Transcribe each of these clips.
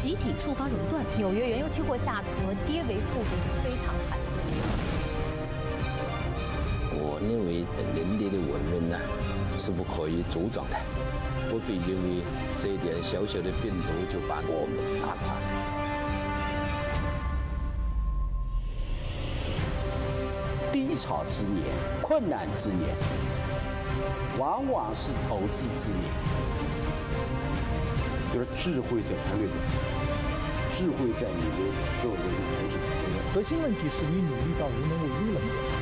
集体触发熔断，纽约原油期货价格跌为负数，非常罕我认为人类的文明呢是不可以阻挡的，不会因为这一点小小的病毒就把我们打垮。低潮之年、困难之年，往往是投资之年。智慧在团队中，智慧在你的所有的同事里面。核心问题是你努力到无能为力了吗？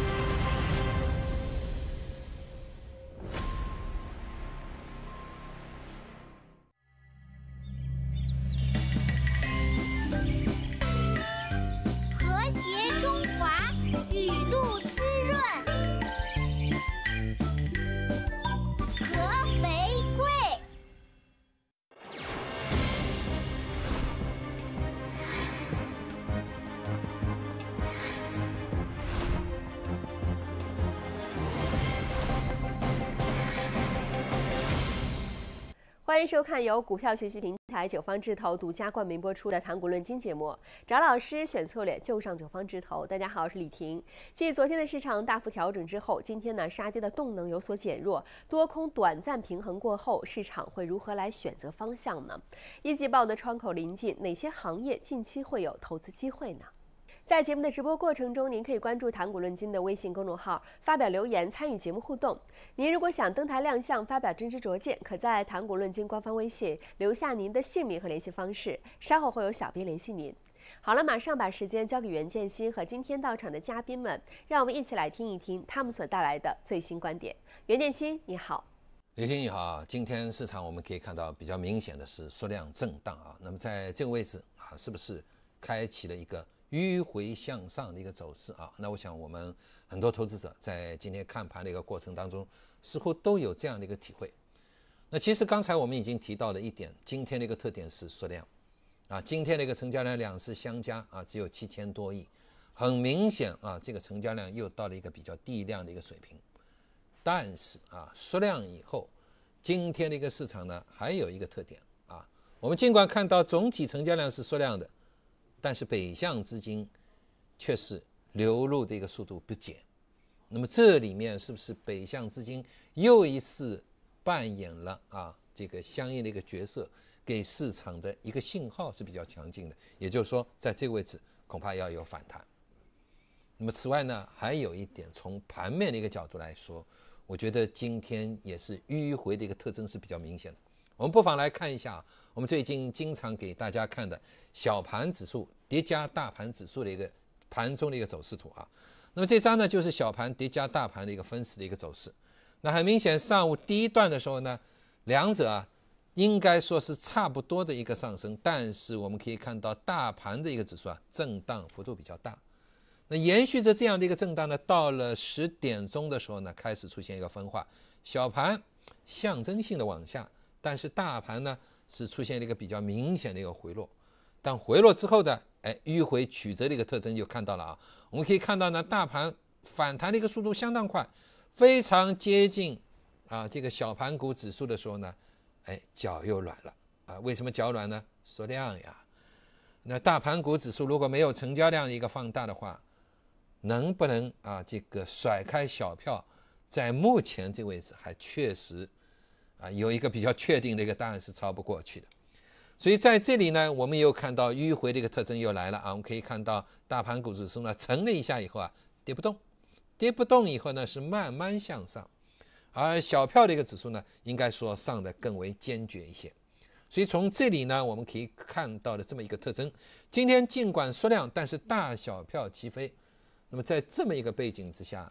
收看由股票学习平台九方智投独家冠名播出的《谈股论金》节目，找老师选策略就上九方智投。大家好，我是李婷。继昨天的市场大幅调整之后，今天呢杀跌的动能有所减弱，多空短暂平衡过后，市场会如何来选择方向呢？一季报的窗口临近，哪些行业近期会有投资机会呢？在节目的直播过程中，您可以关注“谈古论今”的微信公众号，发表留言参与节目互动。您如果想登台亮相，发表真知灼见，可在“谈古论今”官方微信留下您的姓名和联系方式，稍后会有小编联系您。好了，马上把时间交给袁建新和今天到场的嘉宾们，让我们一起来听一听他们所带来的最新观点。袁建新，你好，刘星，你好。今天市场我们可以看到比较明显的是缩量震荡啊，那么在这个位置啊，是不是开启了一个？迂回向上的一个走势啊，那我想我们很多投资者在今天看盘的一个过程当中，似乎都有这样的一个体会。那其实刚才我们已经提到了一点，今天的一个特点是缩量啊，今天的一个成交量两市相加啊只有七千多亿，很明显啊这个成交量又到了一个比较低量的一个水平。但是啊缩量以后，今天的一个市场呢还有一个特点啊，我们尽管看到总体成交量是缩量的。但是北向资金却是流入的一个速度不减，那么这里面是不是北向资金又一次扮演了啊这个相应的一个角色，给市场的一个信号是比较强劲的，也就是说，在这个位置恐怕要有反弹。那么此外呢，还有一点，从盘面的一个角度来说，我觉得今天也是迂回的一个特征是比较明显的。我们不妨来看一下。我们最近经常给大家看的小盘指数叠加大盘指数的一个盘中的一个走势图啊，那么这张呢就是小盘叠加大盘的一个分时的一个走势。那很明显，上午第一段的时候呢，两者啊应该说是差不多的一个上升，但是我们可以看到大盘的一个指数啊震荡幅度比较大。那延续着这样的一个震荡呢，到了十点钟的时候呢，开始出现一个分化，小盘象征性的往下，但是大盘呢。是出现了一个比较明显的一个回落，但回落之后的哎迂回曲折的一个特征就看到了啊。我们可以看到呢，大盘反弹的一个速度相当快，非常接近啊这个小盘股指数的时候呢，哎脚又软了啊。为什么脚软呢？缩量呀。那大盘股指数如果没有成交量一个放大的话，能不能啊这个甩开小票？在目前这位置还确实。啊，有一个比较确定的一个答案是超不过去的，所以在这里呢，我们又看到迂回的一个特征又来了啊。我们可以看到大盘股指数呢，沉了一下以后啊，跌不动，跌不动以后呢，是慢慢向上，而小票的一个指数呢，应该说上的更为坚决一些。所以从这里呢，我们可以看到的这么一个特征，今天尽管缩量，但是大小票齐飞。那么在这么一个背景之下，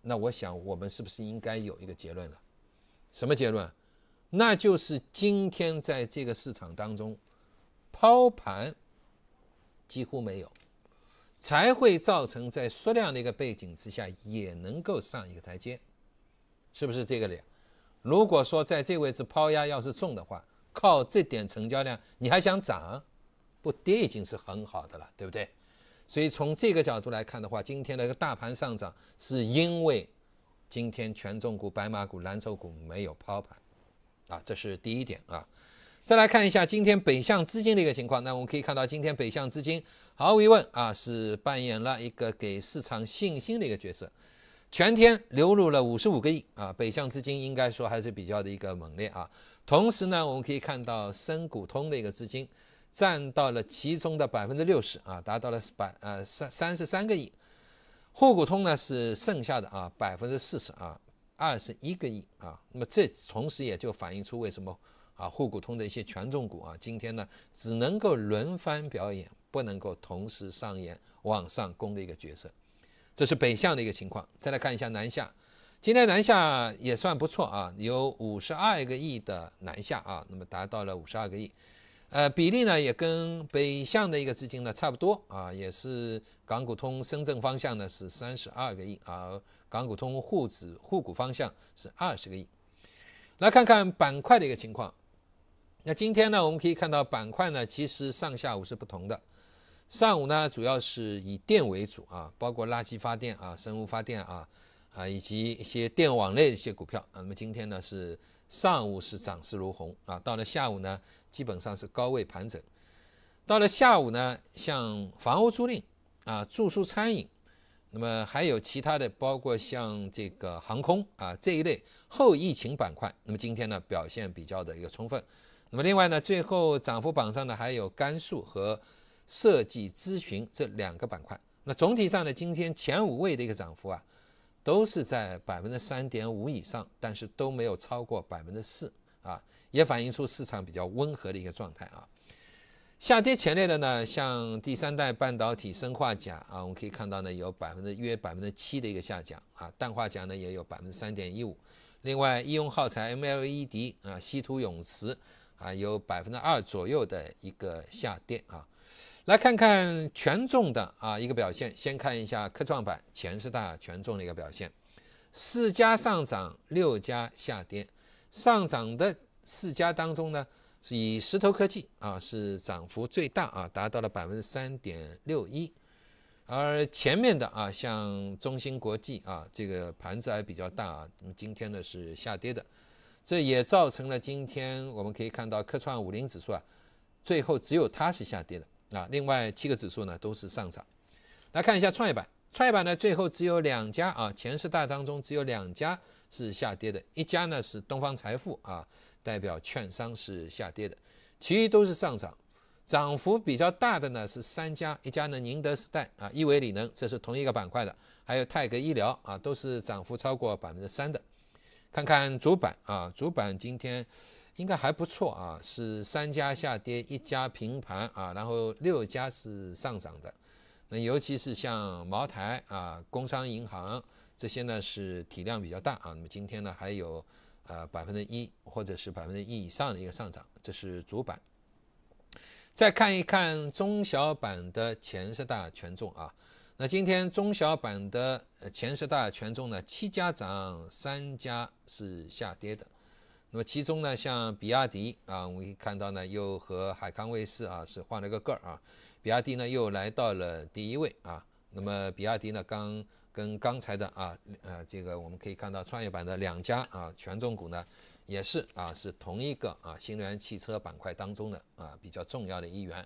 那我想我们是不是应该有一个结论了？什么结论？那就是今天在这个市场当中，抛盘几乎没有，才会造成在缩量的一个背景之下，也能够上一个台阶，是不是这个理？如果说在这位置抛压要是重的话，靠这点成交量你还想涨，不跌已经是很好的了，对不对？所以从这个角度来看的话，今天的一个大盘上涨是因为。今天权重股、白马股、蓝筹股没有抛盘，啊，这是第一点啊。再来看一下今天北向资金的一个情况，那我们可以看到今天北向资金毫无疑问啊是扮演了一个给市场信心的一个角色，全天流入了五十五个亿啊。北向资金应该说还是比较的一个猛烈啊。同时呢，我们可以看到深股通的一个资金占到了其中的百分之六十啊，达到了百呃三三十三个亿。沪股通呢是剩下的啊百分之四十啊二十一个亿啊，那么这同时也就反映出为什么啊沪股通的一些权重股啊今天呢只能够轮番表演，不能够同时上演往上攻的一个角色，这是北向的一个情况。再来看一下南下，今天南下也算不错啊，有五十二个亿的南下啊，那么达到了五十二个亿。呃，比例呢也跟北向的一个资金呢差不多啊，也是港股通深圳方向呢是三十二个亿啊，港股通沪指沪股方向是二十个亿。来看看板块的一个情况。那今天呢，我们可以看到板块呢其实上下午是不同的。上午呢主要是以电为主啊，包括垃圾发电啊、生物发电啊啊以及一些电网类的一些股票。那么今天呢是上午是涨势如虹啊，到了下午呢。基本上是高位盘整，到了下午呢，像房屋租赁啊、住宿餐饮，那么还有其他的，包括像这个航空啊这一类后疫情板块，那么今天呢表现比较的一个充分。那么另外呢，最后涨幅榜上呢还有甘肃和设计咨询这两个板块。那总体上呢，今天前五位的一个涨幅啊，都是在百分之三点五以上，但是都没有超过百分之四啊。也反映出市场比较温和的一个状态啊，下跌前列的呢，像第三代半导体、生化钾啊，我们可以看到呢，有百分之约百分之七的一个下降啊，氮化钾呢也有百分之三点一五，另外医用耗材、m l e d 啊、稀土永磁啊，有百分之二左右的一个下跌啊，来看看权重的啊一个表现，先看一下科创板前十大权重的一个表现，四家上涨，六家下跌，上涨的。四家当中呢，是以石头科技啊是涨幅最大啊，达到了百分之三点六一，而前面的啊像中芯国际啊这个盘子还比较大啊，那么今天呢是下跌的，这也造成了今天我们可以看到科创五零指数啊最后只有它是下跌的啊，另外七个指数呢都是上涨。来看一下创业板，创业板呢最后只有两家啊前十大当中只有两家是下跌的，一家呢是东方财富啊。代表券商是下跌的，其余都是上涨，涨幅比较大的呢是三家，一家呢宁德时代啊，一维理能，这是同一个板块的，还有泰格医疗啊，都是涨幅超过百分之三的。看看主板啊，主板今天应该还不错啊，是三家下跌，一家平盘啊，然后六家是上涨的。那尤其是像茅台啊，工商银行这些呢是体量比较大啊，那么今天呢还有。呃，百分之一或者是百分之一以上的一个上涨，这是主板。再看一看中小板的前十大权重啊，那今天中小板的前十大权重呢，七家涨，三家是下跌的。那么其中呢，像比亚迪啊，我们可以看到呢，又和海康威视啊是换了个个儿啊，比亚迪呢又来到了第一位啊。那么比亚迪呢刚。跟刚才的啊，呃，这个我们可以看到创业板的两家啊权重股呢，也是啊是同一个啊新能源汽车板块当中的啊比较重要的一员。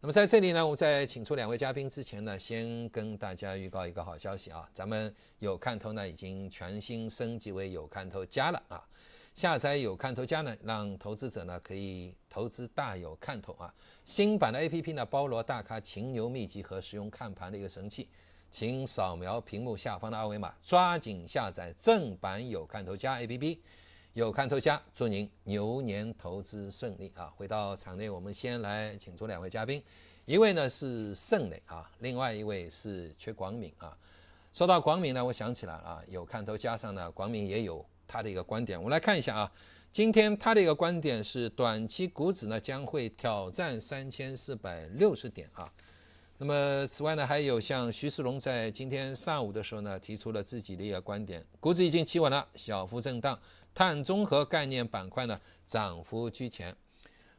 那么在这里呢，我在请出两位嘉宾之前呢，先跟大家预告一个好消息啊，咱们有看头呢已经全新升级为有看头加了啊，下载有看头加呢，让投资者呢可以投资大有看头啊，新版的 A P P 呢包罗大咖擒牛秘籍和实用看盘的一个神器。请扫描屏幕下方的二维码，抓紧下载正版有看头家 A P P，有看头家，祝您牛年投资顺利啊！回到场内，我们先来请出两位嘉宾，一位呢是盛磊啊，另外一位是阙广敏啊。说到广敏呢，我想起来了啊，有看头加上呢，广敏也有他的一个观点，我们来看一下啊，今天他的一个观点是短期股指呢将会挑战三千四百六十点啊。那么，此外呢，还有像徐世龙在今天上午的时候呢，提出了自己的一个观点：，股指已经企稳了，小幅震荡；，碳综合概念板块呢，涨幅居前。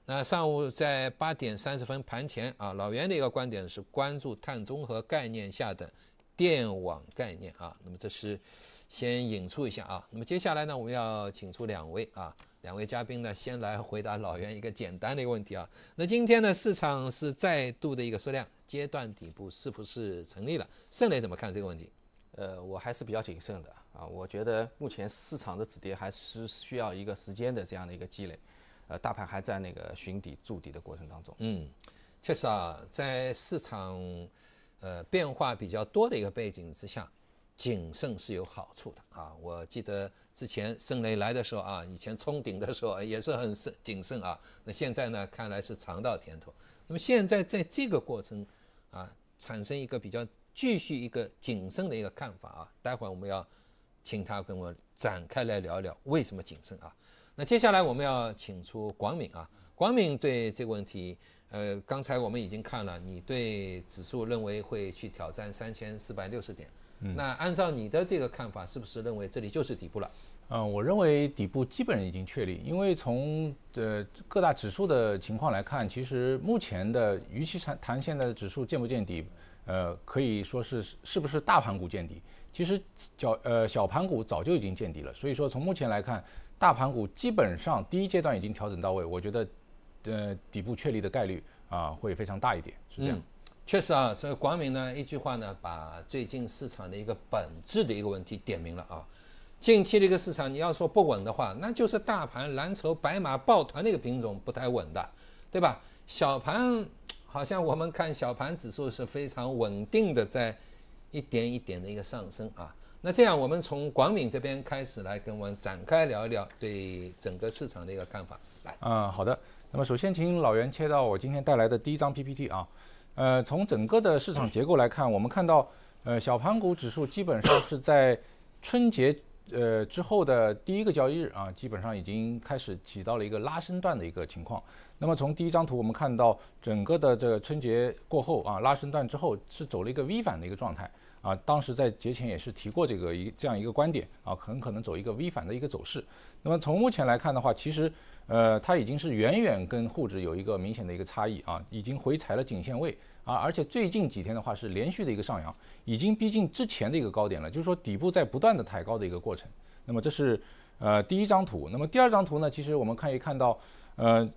那上午在八点三十分盘前啊，老袁的一个观点是关注碳综合概念下的电网概念啊。那么这是先引出一下啊。那么接下来呢，我们要请出两位啊。两位嘉宾呢，先来回答老袁一个简单的一个问题啊。那今天呢，市场是再度的一个缩量阶段底部，是不是成立了？盛磊怎么看这个问题？呃，我还是比较谨慎的啊。我觉得目前市场的止跌还是需要一个时间的这样的一个积累，呃，大盘还在那个寻底筑底的过程当中。嗯，确实啊，在市场呃变化比较多的一个背景之下。谨慎是有好处的啊！我记得之前盛雷来的时候啊，以前冲顶的时候也是很慎谨慎啊。那现在呢，看来是尝到甜头。那么现在在这个过程啊，产生一个比较继续一个谨慎的一个看法啊。待会我们要请他跟我展开来聊聊为什么谨慎啊。那接下来我们要请出广敏啊，广敏对这个问题，呃，刚才我们已经看了，你对指数认为会去挑战三千四百六十点。那按照你的这个看法，是不是认为这里就是底部了？嗯，我认为底部基本已经确立，因为从呃各大指数的情况来看，其实目前的与其谈谈现在的指数见不见底，呃，可以说是是不是大盘股见底？其实小呃小盘股早就已经见底了。所以说从目前来看，大盘股基本上第一阶段已经调整到位，我觉得呃底部确立的概率啊会非常大一点，是这样。确实啊，所以广敏呢，一句话呢，把最近市场的一个本质的一个问题点明了啊。近期的一个市场，你要说不稳的话，那就是大盘蓝筹白马抱团的一个品种不太稳的，对吧？小盘好像我们看小盘指数是非常稳定的，在一点一点的一个上升啊。那这样，我们从广敏这边开始来跟我们展开聊一聊对整个市场的一个看法。来，嗯，好的。那么首先，请老袁切到我今天带来的第一张 PPT 啊。呃，从整个的市场结构来看，我们看到，呃，小盘股指数基本上是在春节呃之后的第一个交易日啊，基本上已经开始起到了一个拉升段的一个情况。那么从第一张图我们看到，整个的这个春节过后啊，拉升段之后是走了一个 V 反的一个状态。啊，当时在节前也是提过这个一这样一个观点啊，很可能走一个 V 反的一个走势。那么从目前来看的话，其实，呃，它已经是远远跟沪指有一个明显的一个差异啊，已经回踩了颈线位啊，而且最近几天的话是连续的一个上扬，已经逼近之前的一个高点了，就是说底部在不断的抬高的一个过程。那么这是呃第一张图，那么第二张图呢，其实我们可以看到，呃，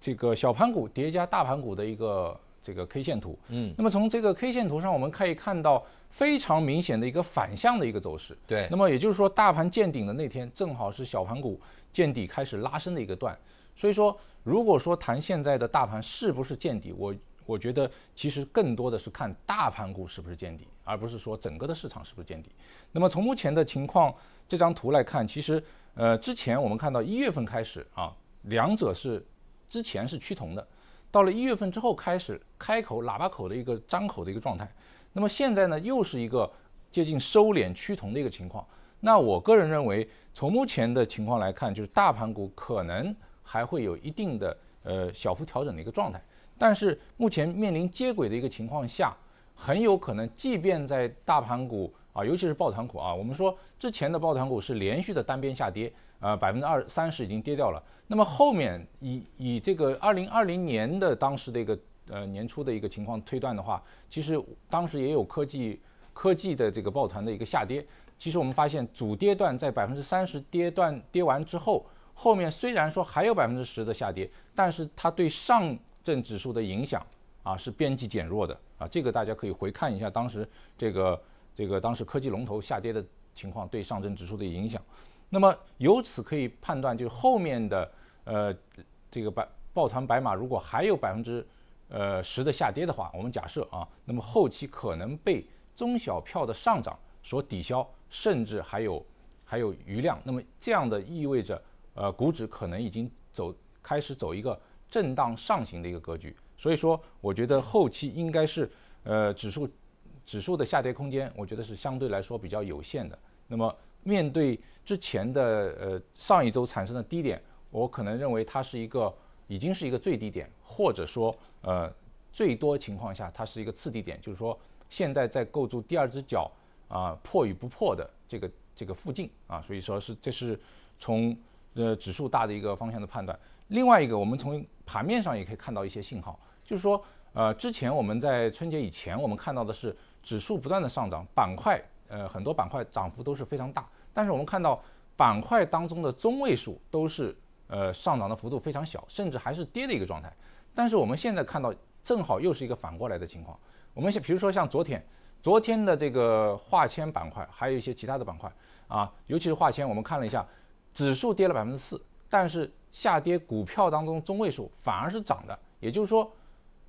这个小盘股叠加大盘股的一个这个 K 线图，嗯，那么从这个 K 线图上我们可以看到。非常明显的一个反向的一个走势，对。那么也就是说，大盘见顶的那天，正好是小盘股见底开始拉升的一个段。所以说，如果说谈现在的大盘是不是见底，我我觉得其实更多的是看大盘股是不是见底，而不是说整个的市场是不是见底。那么从目前的情况这张图来看，其实呃之前我们看到一月份开始啊，两者是之前是趋同的，到了一月份之后开始开口喇叭口的一个张口的一个状态。那么现在呢，又是一个接近收敛趋同的一个情况。那我个人认为，从目前的情况来看，就是大盘股可能还会有一定的呃小幅调整的一个状态。但是目前面临接轨的一个情况下，很有可能，即便在大盘股啊，尤其是抱团股啊，我们说之前的抱团股是连续的单边下跌，呃百分之二三十已经跌掉了。那么后面以以这个二零二零年的当时的一个。呃，年初的一个情况推断的话，其实当时也有科技科技的这个抱团的一个下跌。其实我们发现，主跌段在百分之三十跌段跌完之后，后面虽然说还有百分之十的下跌，但是它对上证指数的影响啊是边际减弱的啊。这个大家可以回看一下当时这个这个当时科技龙头下跌的情况对上证指数的影响。那么由此可以判断，就是后面的呃这个白抱团白马如果还有百分之。呃，十的下跌的话，我们假设啊，那么后期可能被中小票的上涨所抵消，甚至还有还有余量。那么这样的意味着，呃，股指可能已经走开始走一个震荡上行的一个格局。所以说，我觉得后期应该是，呃，指数指数的下跌空间，我觉得是相对来说比较有限的。那么面对之前的呃上一周产生的低点，我可能认为它是一个。已经是一个最低点，或者说，呃，最多情况下它是一个次低点，就是说，现在在构筑第二只脚啊破与不破的这个这个附近啊，所以说是这是从呃指数大的一个方向的判断。另外一个，我们从盘面上也可以看到一些信号，就是说，呃，之前我们在春节以前我们看到的是指数不断的上涨，板块呃很多板块涨幅都是非常大，但是我们看到板块当中的中位数都是。呃，上涨的幅度非常小，甚至还是跌的一个状态。但是我们现在看到，正好又是一个反过来的情况。我们像，比如说像昨天，昨天的这个化纤板块，还有一些其他的板块啊，尤其是化纤，我们看了一下，指数跌了百分之四，但是下跌股票当中中位数反而是涨的。也就是说，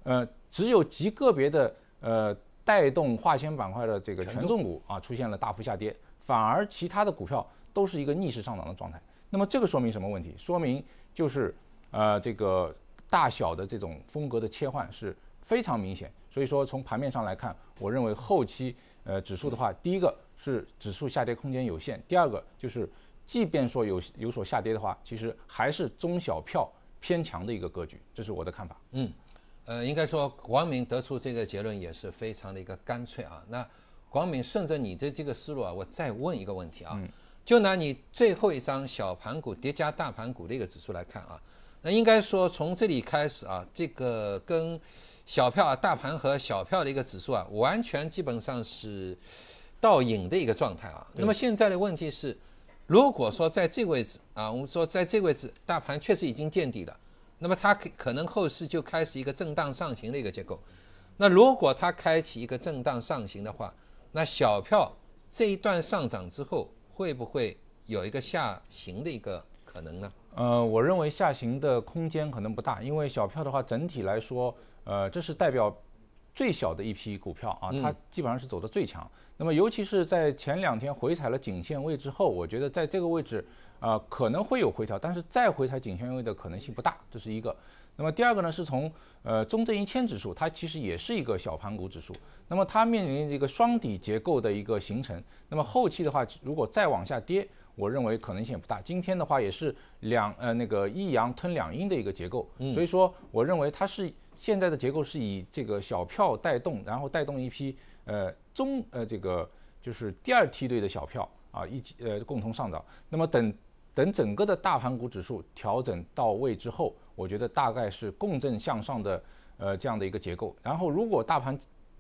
呃，只有极个别的呃带动化纤板块的这个权重股啊出现了大幅下跌，反而其他的股票都是一个逆势上涨的状态。那么这个说明什么问题？说明就是，呃，这个大小的这种风格的切换是非常明显。所以说从盘面上来看，我认为后期呃指数的话，第一个是指数下跌空间有限，第二个就是，即便说有有所下跌的话，其实还是中小票偏强的一个格局。这是我的看法。嗯，呃，应该说王敏得出这个结论也是非常的一个干脆啊。那王敏顺着你的这个思路啊，我再问一个问题啊。就拿你最后一张小盘股叠加大盘股的一个指数来看啊，那应该说从这里开始啊，这个跟小票啊、大盘和小票的一个指数啊，完全基本上是倒影的一个状态啊。那么现在的问题是，如果说在这个位置啊，我们说在这个位置，大盘确实已经见底了，那么它可能后市就开始一个震荡上行的一个结构。那如果它开启一个震荡上行的话，那小票这一段上涨之后。会不会有一个下行的一个可能呢？呃，我认为下行的空间可能不大，因为小票的话，整体来说，呃，这是代表最小的一批股票啊，它基本上是走的最强。那么，尤其是在前两天回踩了颈线位之后，我觉得在这个位置啊，可能会有回调，但是再回踩颈线位的可能性不大，这是一个。那么第二个呢，是从呃中证一千指数，它其实也是一个小盘股指数。那么它面临这个双底结构的一个形成。那么后期的话，如果再往下跌，我认为可能性也不大。今天的话也是两呃那个一阳吞两阴的一个结构，所以说我认为它是现在的结构是以这个小票带动，然后带动一批呃中呃这个就是第二梯队的小票啊一起呃共同上涨。那么等。等整个的大盘股指数调整到位之后，我觉得大概是共振向上的呃这样的一个结构。然后如果大盘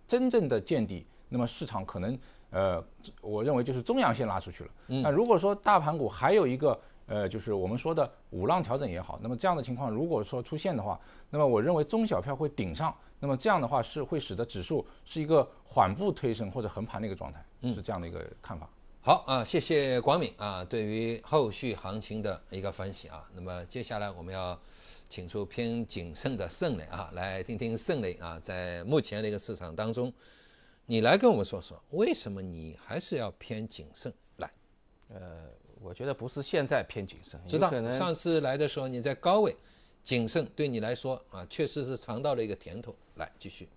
真正的见底，那么市场可能呃我认为就是中阳线拉出去了。那如果说大盘股还有一个呃就是我们说的五浪调整也好，那么这样的情况如果说出现的话，那么我认为中小票会顶上。那么这样的话是会使得指数是一个缓步推升或者横盘的一个状态，是这样的一个看法。好啊，谢谢广敏啊，对于后续行情的一个分析啊，那么接下来我们要请出偏谨慎的盛磊啊，来听听盛磊啊，在目前的一个市场当中，你来跟我们说说，为什么你还是要偏谨慎？来，呃，我觉得不是现在偏谨慎，知道上次来的时候你在高位谨慎对你来说啊，确实是尝到了一个甜头。来继续，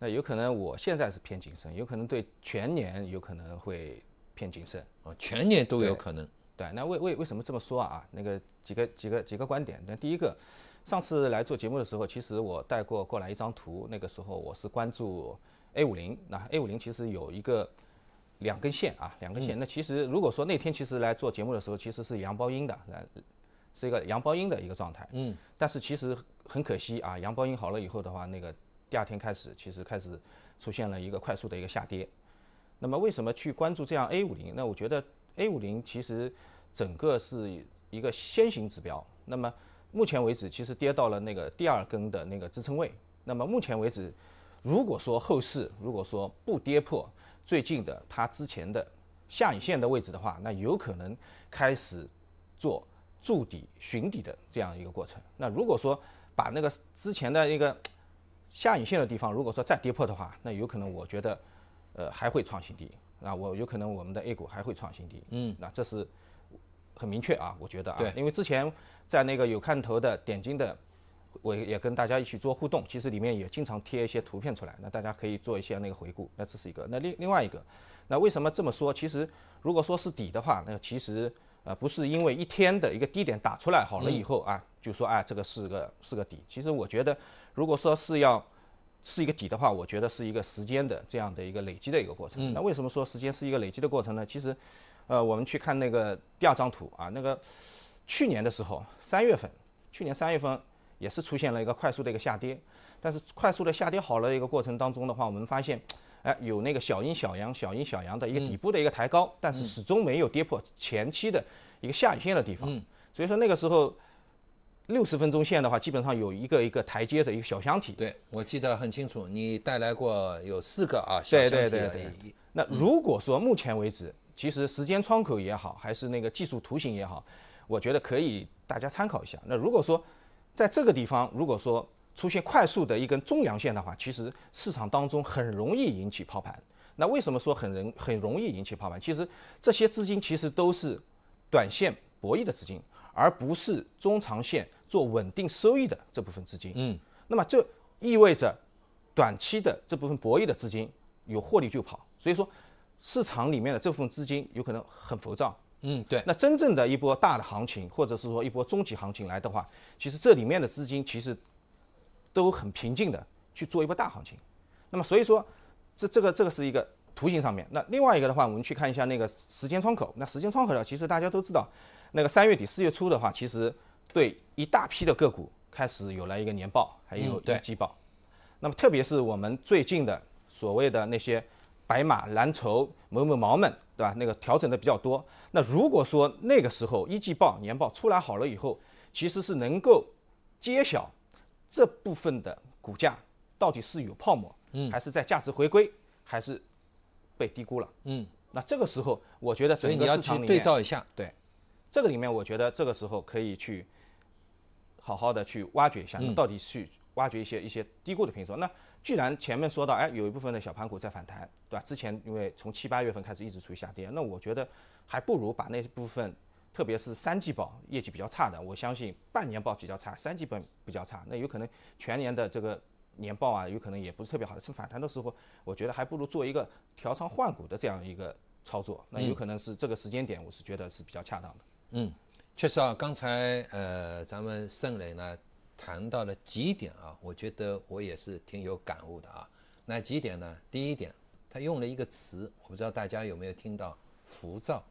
那有可能我现在是偏谨慎，有可能对全年有可能会。偏谨慎啊，全年都有可能。对，那为为为什么这么说啊？那个几个几个几个观点。那第一个，上次来做节目的时候，其实我带过过来一张图。那个时候我是关注 a 五零，那 a 五零其实有一个两根线啊，两根线。那其实如果说那天其实来做节目的时候，其实是阳包阴的，是一个阳包阴的一个状态。嗯。但是其实很可惜啊，阳包阴好了以后的话，那个第二天开始，其实开始出现了一个快速的一个下跌。那么为什么去关注这样 A 五零？那我觉得 A 五零其实整个是一个先行指标。那么目前为止，其实跌到了那个第二根的那个支撑位。那么目前为止，如果说后市如果说不跌破最近的它之前的下影线的位置的话，那有可能开始做筑底寻底的这样一个过程。那如果说把那个之前的一个下影线的地方，如果说再跌破的话，那有可能我觉得。呃，还会创新低，那我有可能我们的 A 股还会创新低，嗯，那这是很明确啊，我觉得啊，因为之前在那个有看头的点睛的，我也跟大家一起做互动，其实里面也经常贴一些图片出来，那大家可以做一些那个回顾，那这是一个，那另另外一个，那为什么这么说？其实如果说是底的话，那其实呃不是因为一天的一个低点打出来好了以后啊，就说哎这个是个是个底，其实我觉得如果说是要。是一个底的话，我觉得是一个时间的这样的一个累积的一个过程。那为什么说时间是一个累积的过程呢？其实，呃，我们去看那个第二张图啊，那个去年的时候三月份，去年三月份也是出现了一个快速的一个下跌，但是快速的下跌好了一个过程当中的话，我们发现，哎，有那个小阴小阳、小阴小阳的一个底部的一个抬高，但是始终没有跌破前期的一个下影线的地方。所以说那个时候。六十分钟线的话，基本上有一个一个台阶的一个小箱体。对我记得很清楚，你带来过有四个啊小箱体。对对对。那如果说目前为止，其实时间窗口也好，还是那个技术图形也好，我觉得可以大家参考一下。那如果说在这个地方，如果说出现快速的一根中阳线的话，其实市场当中很容易引起抛盘。那为什么说很容很容易引起抛盘？其实这些资金其实都是短线博弈的资金，而不是中长线。做稳定收益的这部分资金，嗯，那么这意味着短期的这部分博弈的资金有获利就跑，所以说市场里面的这部分资金有可能很浮躁，嗯，对。那真正的一波大的行情，或者是说一波中级行情来的话，其实这里面的资金其实都很平静的去做一波大行情。那么所以说，这这个这个是一个图形上面。那另外一个的话，我们去看一下那个时间窗口。那时间窗口呢，其实大家都知道，那个三月底四月初的话，其实。对一大批的个股开始有了一个年报，还有一季报，那么特别是我们最近的所谓的那些白马蓝筹某某毛们，对吧？那个调整的比较多。那如果说那个时候一季报、年报出来好了以后，其实是能够揭晓这部分的股价到底是有泡沫，嗯，还是在价值回归，还是被低估了，嗯。那这个时候，我觉得整个市场里面，对照一下，对。这个里面，我觉得这个时候可以去。好好的去挖掘一下，到底去挖掘一些一些低估的品种。那既然前面说到，哎，有一部分的小盘股在反弹，对吧？之前因为从七八月份开始一直处于下跌，那我觉得还不如把那部分，特别是三季报业绩比较差的，我相信半年报比较差，三季报比较差，那有可能全年的这个年报啊，有可能也不是特别好的。趁反弹的时候，我觉得还不如做一个调仓换股的这样一个操作。那有可能是这个时间点，我是觉得是比较恰当的。嗯。确实啊，刚才呃，咱们圣磊呢谈到了几点啊，我觉得我也是挺有感悟的啊。哪几点呢？第一点，他用了一个词，我不知道大家有没有听到“浮躁”。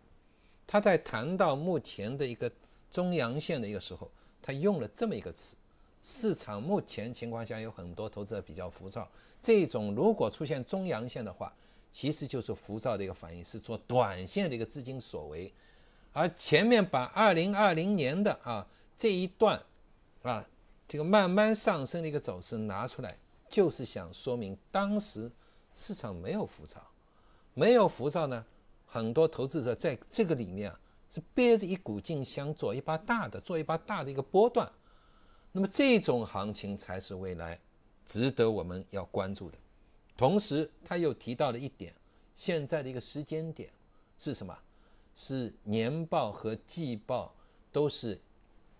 他在谈到目前的一个中阳线的一个时候，他用了这么一个词：市场目前情况下有很多投资者比较浮躁。这种如果出现中阳线的话，其实就是浮躁的一个反应，是做短线的一个资金所为。而前面把二零二零年的啊这一段，啊这个慢慢上升的一个走势拿出来，就是想说明当时市场没有浮躁，没有浮躁呢，很多投资者在这个里面啊是憋着一股劲想做一把大的，做一把大的一个波段，那么这种行情才是未来值得我们要关注的。同时他又提到了一点，现在的一个时间点是什么？是年报和季报都是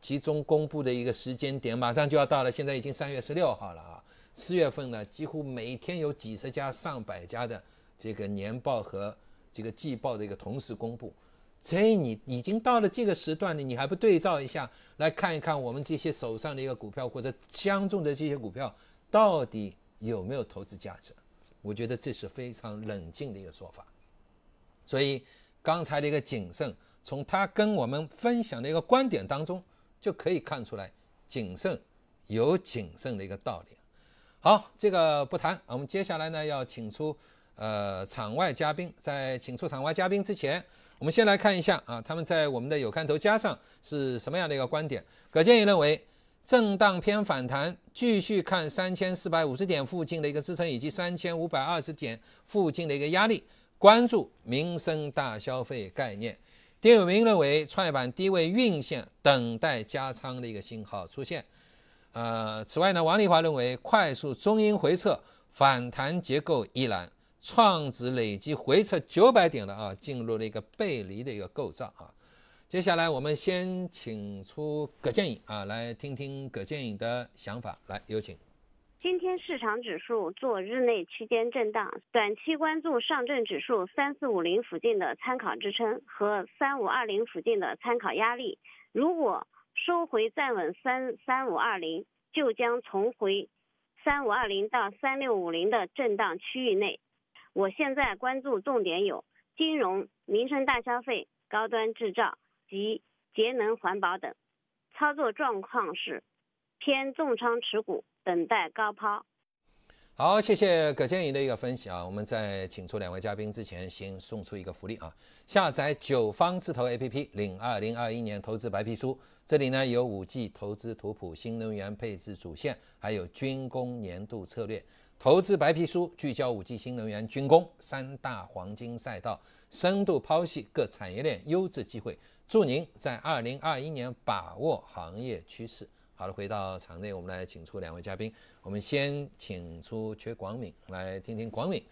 集中公布的一个时间点，马上就要到了。现在已经三月十六号了啊，四月份呢，几乎每天有几十家、上百家的这个年报和这个季报的一个同时公布。所以你已经到了这个时段了，你还不对照一下，来看一看我们这些手上的一个股票或者相中的这些股票到底有没有投资价值？我觉得这是非常冷静的一个说法，所以。刚才的一个谨慎，从他跟我们分享的一个观点当中就可以看出来，谨慎有谨慎的一个道理。好，这个不谈，我们接下来呢要请出呃场外嘉宾。在请出场外嘉宾之前，我们先来看一下啊，他们在我们的有看头加上是什么样的一个观点。葛剑也认为，震荡偏反弹，继续看三千四百五十点附近的一个支撑，以及三千五百二十点附近的一个压力。关注民生大消费概念，丁永明认为创业板低位运线等待加仓的一个信号出现。呃，此外呢，王立华认为快速中阴回撤反弹结构依然，创指累计回撤九百点了啊，进入了一个背离的一个构造啊。接下来我们先请出葛剑颖啊，来听听葛剑颖的想法。来，有请。今天市场指数做日内区间震荡，短期关注上证指数三四五零附近的参考支撑和三五二零附近的参考压力。如果收回站稳三三五二零，就将重回三五二零到三六五零的震荡区域内。我现在关注重点有金融、民生、大消费、高端制造及节能环保等。操作状况是偏重仓持股。等待高抛，好，谢谢葛剑宇的一个分析啊。我们在请出两位嘉宾之前，先送出一个福利啊。下载九方智投 A P P，领二零二一年投资白皮书。这里呢有五 G 投资图谱、新能源配置主线，还有军工年度策略。投资白皮书聚焦五 G、新能源、军工三大黄金赛道，深度剖析各产业链优质机会，祝您在二零二一年把握行业趋势。好的，回到场内，我们来请出两位嘉宾。我们先请出阙广敏来听听广敏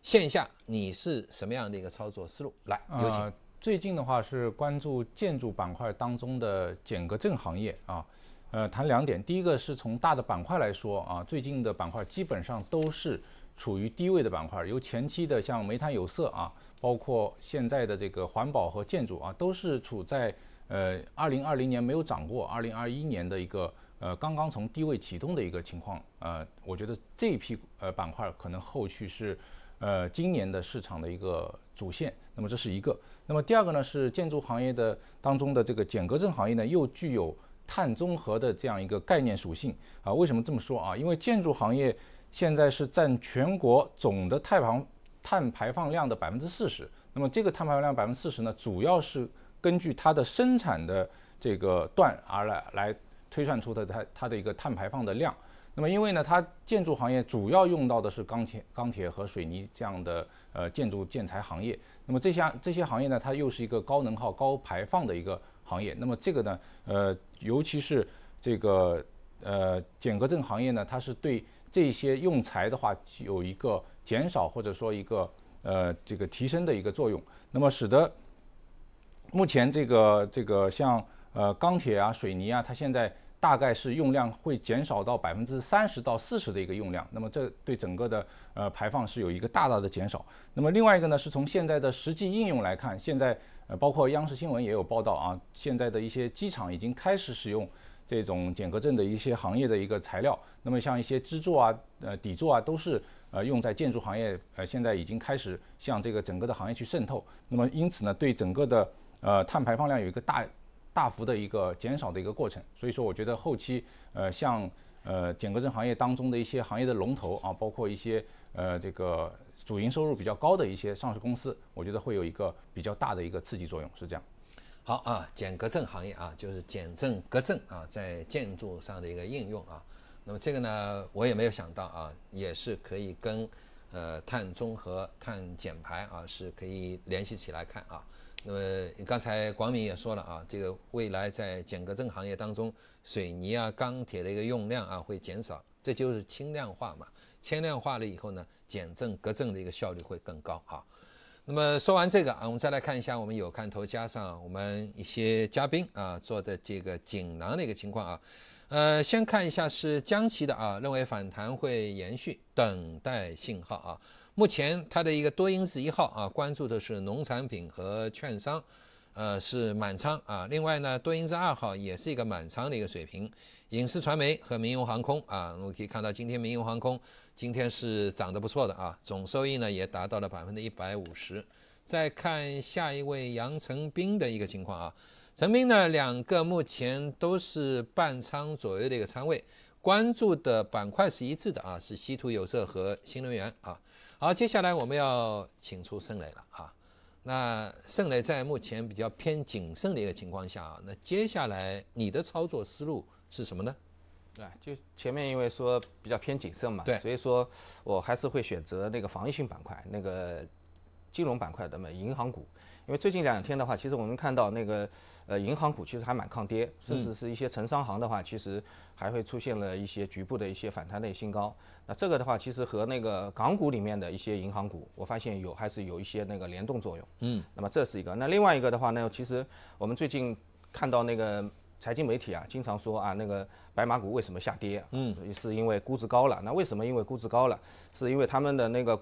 线下你是什么样的一个操作思路？来，有请。最近的话是关注建筑板块当中的减格证行业啊，呃，谈两点。第一个是从大的板块来说啊，最近的板块基本上都是处于低位的板块，由前期的像煤炭、有色啊，包括现在的这个环保和建筑啊，都是处在。呃，二零二零年没有涨过，二零二一年的一个呃，刚刚从低位启动的一个情况，呃，我觉得这一批呃板块可能后续是，呃，今年的市场的一个主线。那么这是一个。那么第二个呢，是建筑行业的当中的这个减隔证行业呢，又具有碳综合的这样一个概念属性啊。为什么这么说啊？因为建筑行业现在是占全国总的碳排碳排放量的百分之四十。那么这个碳排放量百分之四十呢，主要是。根据它的生产的这个段而来来推算出的它它的一个碳排放的量。那么因为呢，它建筑行业主要用到的是钢铁钢铁和水泥这样的呃建筑建材行业。那么这些这些行业呢，它又是一个高能耗高排放的一个行业。那么这个呢，呃，尤其是这个呃减隔震行业呢，它是对这些用材的话有一个减少或者说一个呃这个提升的一个作用，那么使得。目前这个这个像呃钢铁啊、水泥啊，它现在大概是用量会减少到百分之三十到四十的一个用量。那么这对整个的呃排放是有一个大大的减少。那么另外一个呢，是从现在的实际应用来看，现在呃包括央视新闻也有报道啊，现在的一些机场已经开始使用这种减隔震的一些行业的一个材料。那么像一些支柱啊、呃底座啊，都是呃用在建筑行业，呃现在已经开始向这个整个的行业去渗透。那么因此呢，对整个的呃，碳排放量有一个大大幅的一个减少的一个过程，所以说我觉得后期呃，像呃减隔震行业当中的一些行业的龙头啊，包括一些呃这个主营收入比较高的一些上市公司，我觉得会有一个比较大的一个刺激作用，是这样。好啊，减隔震行业啊，就是减震隔震啊，在建筑上的一个应用啊。那么这个呢，我也没有想到啊，也是可以跟呃碳中和、碳减排啊，是可以联系起来看啊。那么刚才广敏也说了啊，这个未来在减隔震行业当中，水泥啊、钢铁的一个用量啊会减少，这就是轻量化嘛。轻量化了以后呢，减震隔震的一个效率会更高啊。那么说完这个啊，我们再来看一下我们有看头加上我们一些嘉宾啊做的这个锦囊的一个情况啊。呃，先看一下是江西的啊，认为反弹会延续，等待信号啊。目前，它的一个多因子一号啊，关注的是农产品和券商，呃，是满仓啊。另外呢，多因子二号也是一个满仓的一个水平，影视传媒和民用航空啊。我们可以看到，今天民用航空今天是涨得不错的啊，总收益呢也达到了百分之一百五十。再看下一位杨成斌的一个情况啊，成斌呢，两个目前都是半仓左右的一个仓位，关注的板块是一致的啊，是稀土有色和新能源啊。好，接下来我们要请出盛磊了啊。那盛磊在目前比较偏谨慎的一个情况下啊，那接下来你的操作思路是什么呢？啊，就前面因为说比较偏谨慎嘛，对，所以说我还是会选择那个防御性板块，那个金融板块的嘛，银行股。因为最近两天的话，其实我们看到那个呃银行股其实还蛮抗跌，甚至是一些城商行的话，其实还会出现了一些局部的一些反弹的新高。那这个的话，其实和那个港股里面的一些银行股，我发现有还是有一些那个联动作用。嗯。那么这是一个。那另外一个的话呢，其实我们最近看到那个财经媒体啊，经常说啊那个白马股为什么下跌？嗯。是因为估值高了。那为什么？因为估值高了，是因为他们的那个。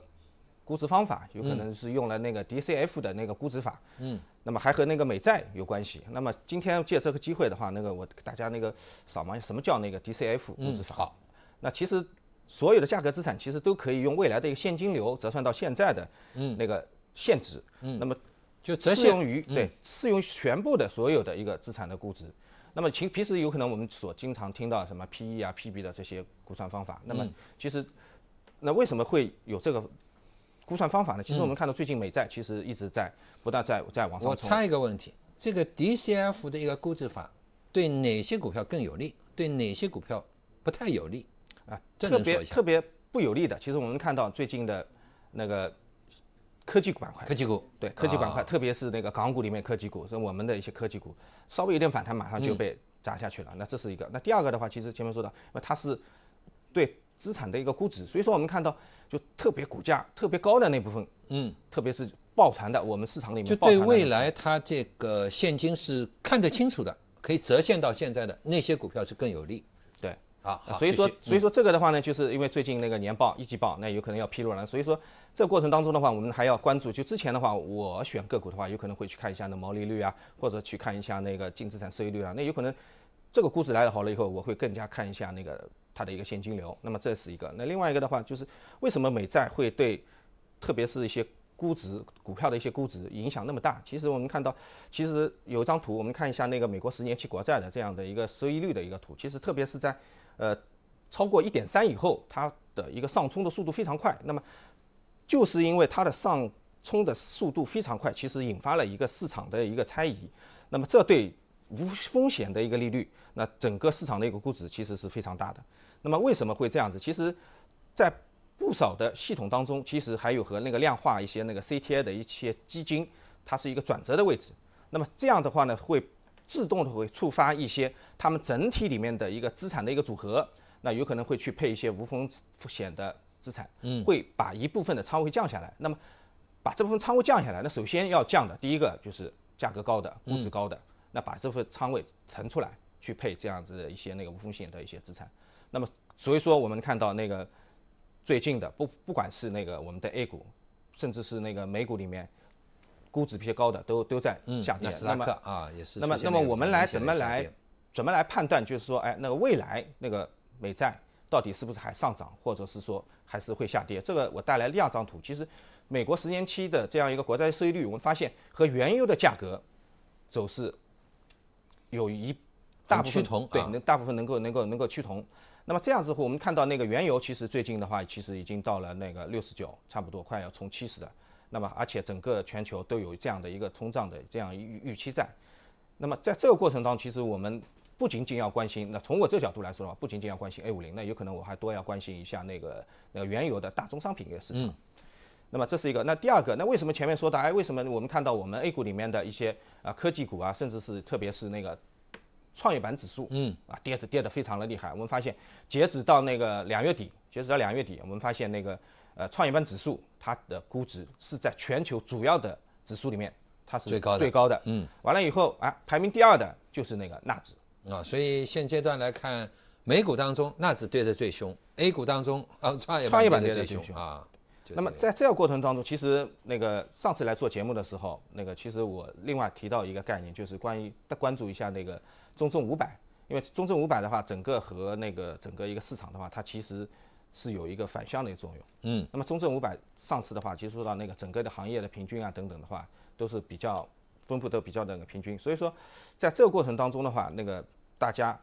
估值方法有可能是用了那个 DCF 的那个估值法，嗯，那么还和那个美债有关系。那么今天借这个机会的话，那个我大家那个扫盲，什么叫那个 DCF 估值法？好，那其实所有的价格资产其实都可以用未来的一个现金流折算到现在的那个现值，嗯，那么就适用于对适用于全部的所有的一个资产的估值。那么其平时有可能我们所经常听到什么 PE 啊、PB 的这些估算方法，那么其实那为什么会有这个？估算方法呢？其实我们看到最近美债其实一直在不断在在往上。我插一个问题：这个 DCF 的一个估值法对哪些股票更有利？对哪些股票不太有利？啊，特别特别不有利的。其实我们看到最近的那个科技板块，科技股对科技板块，特别是那个港股里面科技股，是我们的一些科技股稍微有点反弹，马上就被砸下去了。那这是一个。那第二个的话，其实前面说的，它是对。资产的一个估值，所以说我们看到就特别股价特别高的那部分，嗯，特别是抱团的，我们市场里面就对未来它这个现金是看得清楚的，可以折现到现在的那些股票是更有利，对，啊，所以说所以说这个的话呢，就是因为最近那个年报、一季报那有可能要披露了，所以说这过程当中的话，我们还要关注。就之前的话，我选个股的话，有可能会去看一下那毛利率啊，或者去看一下那个净资产收益率啊，那有可能这个估值来了好了以后，我会更加看一下那个。它的一个现金流，那么这是一个。那另外一个的话，就是为什么美债会对，特别是一些估值股票的一些估值影响那么大？其实我们看到，其实有一张图，我们看一下那个美国十年期国债的这样的一个收益率的一个图。其实特别是在，呃，超过一点三以后，它的一个上冲的速度非常快。那么就是因为它的上冲的速度非常快，其实引发了一个市场的一个猜疑。那么这对无风险的一个利率，那整个市场的一个估值其实是非常大的。那么为什么会这样子？其实，在不少的系统当中，其实还有和那个量化一些那个 c t i 的一些基金，它是一个转折的位置。那么这样的话呢，会自动的会触发一些它们整体里面的一个资产的一个组合，那有可能会去配一些无风险的资产，会把一部分的仓位降下来。那么把这部分仓位降下来，那首先要降的第一个就是价格高的、估值高的，那把这份仓位腾出来，去配这样子的一些那个无风险的一些资产。那么，所以说我们看到那个最近的不不管是那个我们的 A 股，甚至是那个美股里面估值偏高的都都在下跌。那么啊也是那么那么我们来怎么来怎么来判断就是说哎那个未来那个美债到底是不是还上涨，或者是说还是会下跌？这个我带来两张图，其实美国十年期的这样一个国债收益率，我们发现和原油的价格走势有一大部分对，大部分能够能够能够趋同。那么这样子话，我们看到那个原油，其实最近的话，其实已经到了那个六十九，差不多快要冲七十了。那么，而且整个全球都有这样的一个通胀的这样预预期在。那么在这个过程当中，其实我们不仅仅要关心，那从我这角度来说的话，不仅仅要关心 A 五零，那有可能我还多要关心一下那个那个原油的大宗商品一个市场。那么这是一个。那第二个，那为什么前面说的？哎，为什么我们看到我们 A 股里面的一些啊科技股啊，甚至是特别是那个。创业板指数，嗯啊，跌的跌的非常的厉害。我们发现，截止到那个两月底，截止到两月底，我们发现那个呃创业板指数，它的估值是在全球主要的指数里面，它是最高的最高的。嗯，完了以后啊，排名第二的就是那个纳指啊。所以现阶段来看，美股当中纳指跌的最凶，A 股当中啊创业板跌的最凶啊。那么在这个过程当中，其实那个上次来做节目的时候，那个其实我另外提到一个概念，就是关于关注一下那个中证五百，因为中证五百的话，整个和那个整个一个市场的话，它其实是有一个反向的作用。嗯，那么中证五百上次的话，其实说到那个整个的行业的平均啊等等的话，都是比较分布都比较那个平均，所以说在这个过程当中的话，那个大家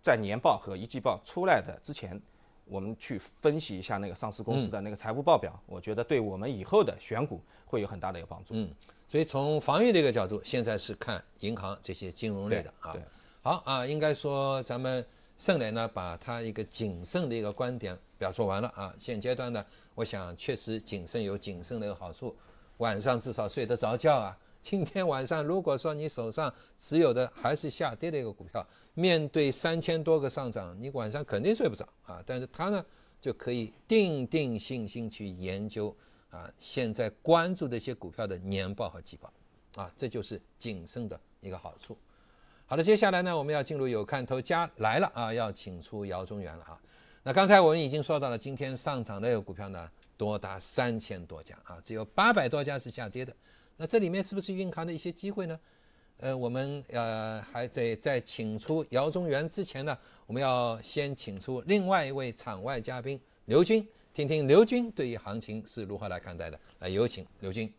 在年报和一季报出来的之前。我们去分析一下那个上市公司的那个财务报表，我觉得对我们以后的选股会有很大的一个帮助。嗯，所以从防御的一个角度，现在是看银行这些金融类的啊。好啊，应该说咱们盛磊呢，把他一个谨慎的一个观点表述完了啊。现阶段呢，我想确实谨慎有谨慎的一个好处，晚上至少睡得着觉啊。今天晚上，如果说你手上持有的还是下跌的一个股票，面对三千多个上涨，你晚上肯定睡不着啊。但是它呢，就可以定定心心去研究啊，现在关注这些股票的年报和季报，啊，这就是谨慎的一个好处。好的，接下来呢，我们要进入有看头家来了啊，要请出姚中元了啊。那刚才我们已经说到了，今天上涨的一个股票呢，多达三千多家啊，只有八百多家是下跌的。那这里面是不是蕴含的一些机会呢？呃，我们呃还得在请出姚中元之前呢，我们要先请出另外一位场外嘉宾刘军，听听刘军对于行情是如何来看待的。来，有请刘军。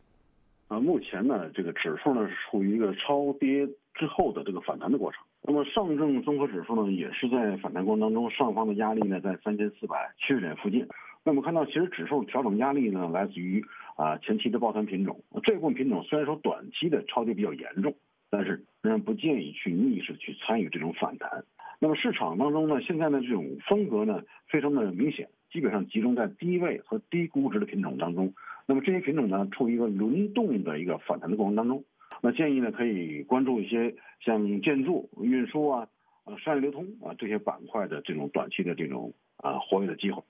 啊，目前呢，这个指数呢是处于一个超跌之后的这个反弹的过程。那么上证综合指数呢，也是在反弹过程当中，上方的压力呢在三千四百七十点附近。那么看到，其实指数调整压力呢来自于。啊，前期的抱团品种，这部分品种虽然说短期的超跌比较严重，但是仍然不建议去逆势去参与这种反弹。那么市场当中呢，现在呢这种风格呢非常的明显，基本上集中在低位和低估值的品种当中。那么这些品种呢处于一个轮动的一个反弹的过程当中，那建议呢可以关注一些像建筑、运输啊、呃商业流通啊这些板块的这种短期的这种啊活跃的机会。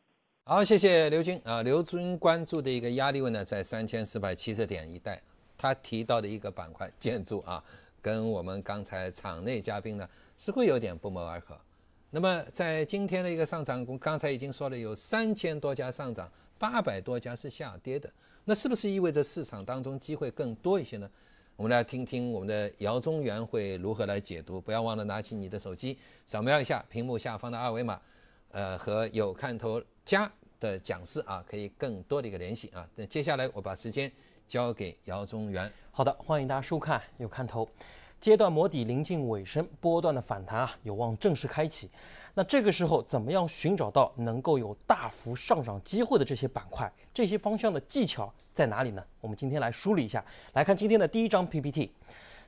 好，谢谢刘军啊。刘军关注的一个压力位呢，在三千四百七十点一带。他提到的一个板块建筑啊，跟我们刚才场内嘉宾呢，似乎有点不谋而合。那么在今天的一个上涨，刚才已经说了，有三千多家上涨，八百多家是下跌的。那是不是意味着市场当中机会更多一些呢？我们来听听我们的姚中元会如何来解读。不要忘了拿起你的手机，扫描一下屏幕下方的二维码。呃，和有看头家的讲师啊，可以更多的一个联系啊。那接下来我把时间交给姚中元。好的，欢迎大家收看有看头。阶段摸底临近尾声，波段的反弹啊，有望正式开启。那这个时候，怎么样寻找到能够有大幅上涨机会的这些板块、这些方向的技巧在哪里呢？我们今天来梳理一下。来看今天的第一张 PPT。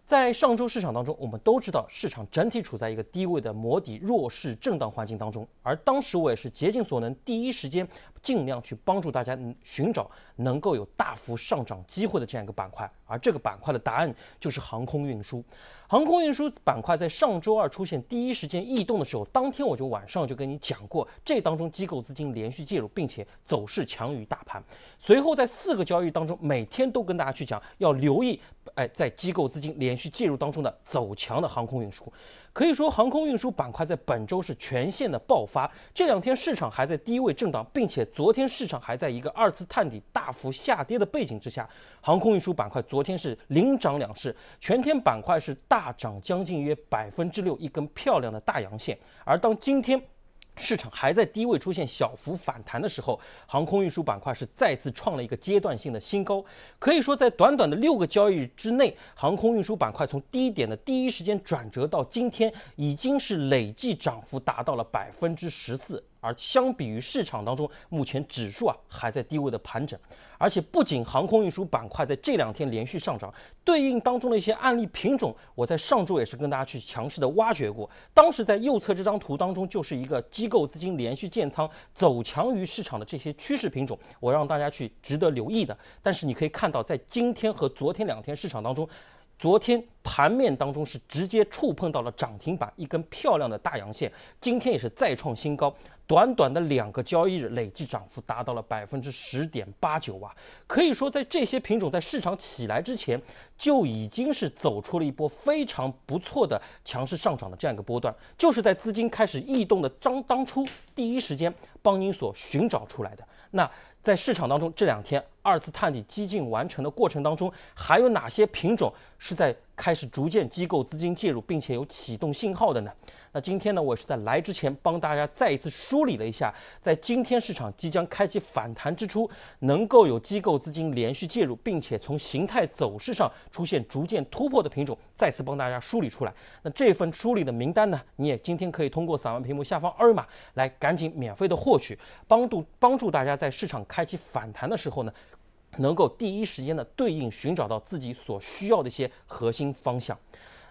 在上周市场当中，我们都知道市场整体处在一个低位的磨底弱势震荡环境当中，而当时我也是竭尽所能，第一时间。尽量去帮助大家寻找能够有大幅上涨机会的这样一个板块，而这个板块的答案就是航空运输。航空运输板块在上周二出现第一时间异动的时候，当天我就晚上就跟你讲过，这当中机构资金连续介入，并且走势强于大盘。随后在四个交易当中，每天都跟大家去讲，要留意，哎，在机构资金连续介入当中的走强的航空运输。可以说，航空运输板块在本周是全线的爆发。这两天市场还在低位震荡，并且昨天市场还在一个二次探底大幅下跌的背景之下，航空运输板块昨天是领涨两市，全天板块是大涨将近约百分之六，一根漂亮的大阳线。而当今天，市场还在低位出现小幅反弹的时候，航空运输板块是再次创了一个阶段性的新高。可以说，在短短的六个交易日之内，航空运输板块从低点的第一时间转折到今天，已经是累计涨幅达到了百分之十四。而相比于市场当中，目前指数啊还在低位的盘整，而且不仅航空运输板块在这两天连续上涨，对应当中的一些案例品种，我在上周也是跟大家去强势的挖掘过，当时在右侧这张图当中，就是一个机构资金连续建仓走强于市场的这些趋势品种，我让大家去值得留意的。但是你可以看到，在今天和昨天两天市场当中。昨天盘面当中是直接触碰到了涨停板，一根漂亮的大阳线。今天也是再创新高，短短的两个交易日累计涨幅达到了百分之十点八九啊！可以说，在这些品种在市场起来之前就已经是走出了一波非常不错的强势上涨的这样一个波段，就是在资金开始异动的张当初第一时间帮您所寻找出来的那。在市场当中，这两天二次探底激进完成的过程当中，还有哪些品种是在？开始逐渐机构资金介入，并且有启动信号的呢？那今天呢，我是在来之前帮大家再一次梳理了一下，在今天市场即将开启反弹之初，能够有机构资金连续介入，并且从形态走势上出现逐渐突破的品种，再次帮大家梳理出来。那这份梳理的名单呢，你也今天可以通过扫描屏幕下方二维码来赶紧免费的获取，帮助帮助大家在市场开启反弹的时候呢。能够第一时间的对应寻找到自己所需要的一些核心方向。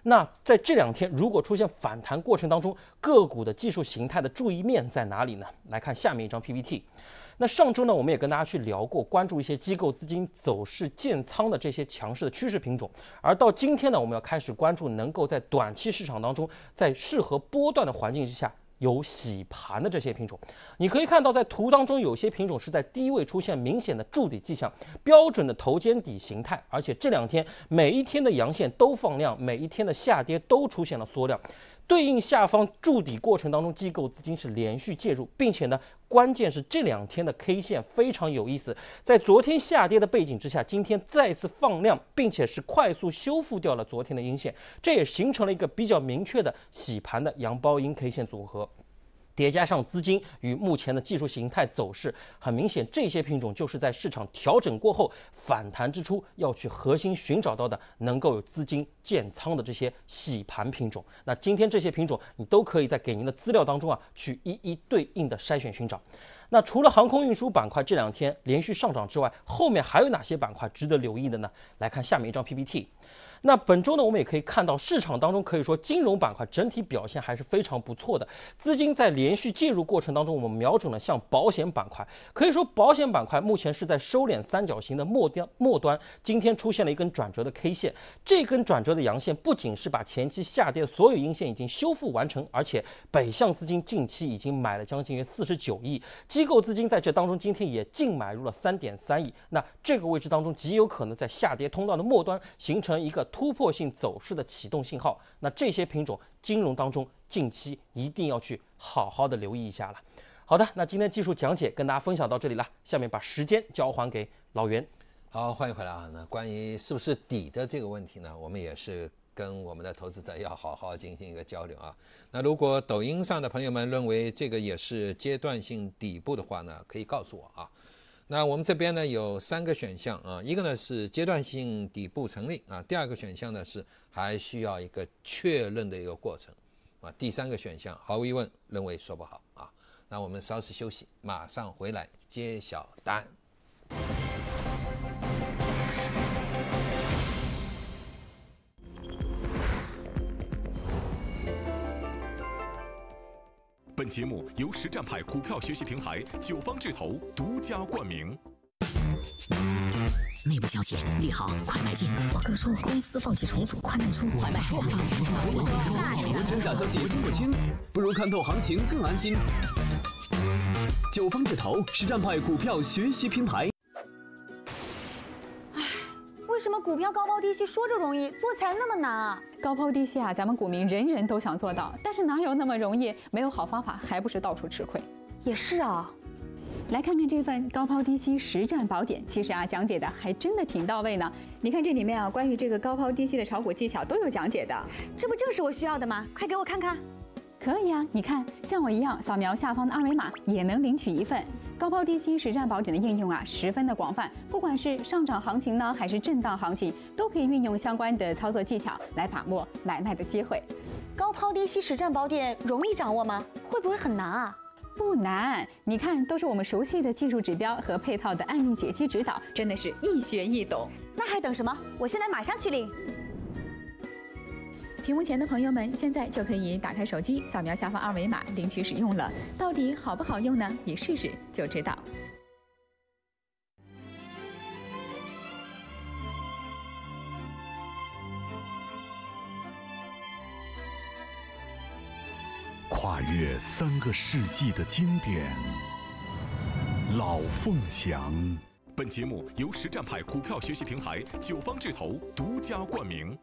那在这两天如果出现反弹过程当中，个股的技术形态的注意面在哪里呢？来看下面一张 PPT。那上周呢，我们也跟大家去聊过，关注一些机构资金走势建仓的这些强势的趋势品种。而到今天呢，我们要开始关注能够在短期市场当中，在适合波段的环境之下。有洗盘的这些品种，你可以看到在图当中，有些品种是在低位出现明显的筑底迹象，标准的头肩底形态，而且这两天每一天的阳线都放量，每一天的下跌都出现了缩量。对应下方筑底过程当中，机构资金是连续介入，并且呢，关键是这两天的 K 线非常有意思，在昨天下跌的背景之下，今天再次放量，并且是快速修复掉了昨天的阴线，这也形成了一个比较明确的洗盘的阳包阴 K 线组合。叠加上资金与目前的技术形态走势，很明显，这些品种就是在市场调整过后反弹之初要去核心寻找到的，能够有资金建仓的这些洗盘品种。那今天这些品种，你都可以在给您的资料当中啊，去一一对应的筛选寻找。那除了航空运输板块这两天连续上涨之外，后面还有哪些板块值得留意的呢？来看下面一张 PPT。那本周呢，我们也可以看到市场当中，可以说金融板块整体表现还是非常不错的。资金在连续介入过程当中，我们瞄准了像保险板块，可以说保险板块目前是在收敛三角形的末端末端，今天出现了一根转折的 K 线。这根转折的阳线不仅是把前期下跌所有阴线已经修复完成，而且北向资金近期已经买了将近约四十九亿，机构资金在这当中今天也净买入了三点三亿。那这个位置当中极有可能在下跌通道的末端形成一个。突破性走势的启动信号，那这些品种金融当中，近期一定要去好好的留意一下了。好的，那今天技术讲解跟大家分享到这里了，下面把时间交还给老袁。好，欢迎回来啊。那关于是不是底的这个问题呢，我们也是跟我们的投资者要好好进行一个交流啊。那如果抖音上的朋友们认为这个也是阶段性底部的话呢，可以告诉我啊。那我们这边呢有三个选项啊，一个呢是阶段性底部成立啊，第二个选项呢是还需要一个确认的一个过程，啊，第三个选项毫无疑问认为说不好啊。那我们稍事休息，马上回来揭晓答案。本节目由实战派股票学习平台九方智投独家冠名。内部消息利好，快买进；我哥说公司放弃重组，快卖出；快卖出！我听假消息，听不清，不如看透行情更安心。九方智投，实战派股票学习平台。股票高抛低吸说着容易，做起来那么难啊！高抛低吸啊，咱们股民人人都想做到，但是哪有那么容易？没有好方法，还不是到处吃亏？也是啊。来看看这份高抛低吸实战宝典，其实啊，讲解的还真的挺到位呢。你看这里面啊，关于这个高抛低吸的炒股技巧都有讲解的，这不正是我需要的吗？快给我看看。可以啊，你看，像我一样扫描下方的二维码也能领取一份《高抛低吸实战宝典》的应用啊，十分的广泛。不管是上涨行情呢，还是震荡行情，都可以运用相关的操作技巧来把握买卖的机会。高抛低吸实战宝典容易掌握吗？会不会很难啊？不难，你看，都是我们熟悉的技术指标和配套的案例解析指导，真的是易学易懂。那还等什么？我现在马上去领。屏幕前的朋友们，现在就可以打开手机，扫描下方二维码领取使用了。到底好不好用呢？你试试就知道。跨越三个世纪的经典，老凤祥。本节目由实战派股票学习平台九方智投独家冠名。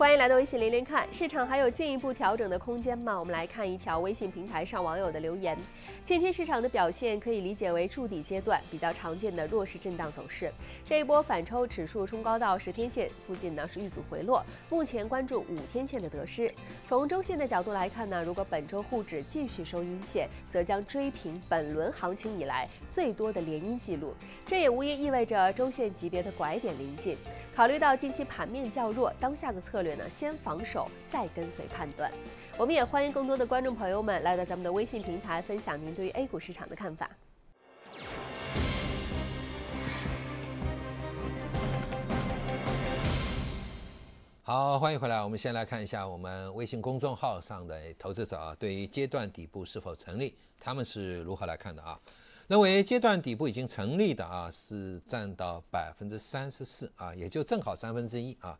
欢迎来到微信连连看，市场还有进一步调整的空间吗？我们来看一条微信平台上网友的留言。近期市场的表现可以理解为筑底阶段比较常见的弱势震荡走势。这一波反抽指数冲高到十天线附近呢是遇阻回落，目前关注五天线的得失。从周线的角度来看呢，如果本周沪指继续收阴线，则将追平本轮行情以来最多的连阴记录，这也无疑意味着周线级别的拐点临近。考虑到近期盘面较弱，当下的策略。呢，先防守，再跟随判断。我们也欢迎更多的观众朋友们来到咱们的微信平台，分享您对于 A 股市场的看法。好，欢迎回来。我们先来看一下我们微信公众号上的投资者啊，对于阶段底部是否成立，他们是如何来看的啊？认为阶段底部已经成立的啊，是占到百分之三十四啊，也就正好三分之一啊。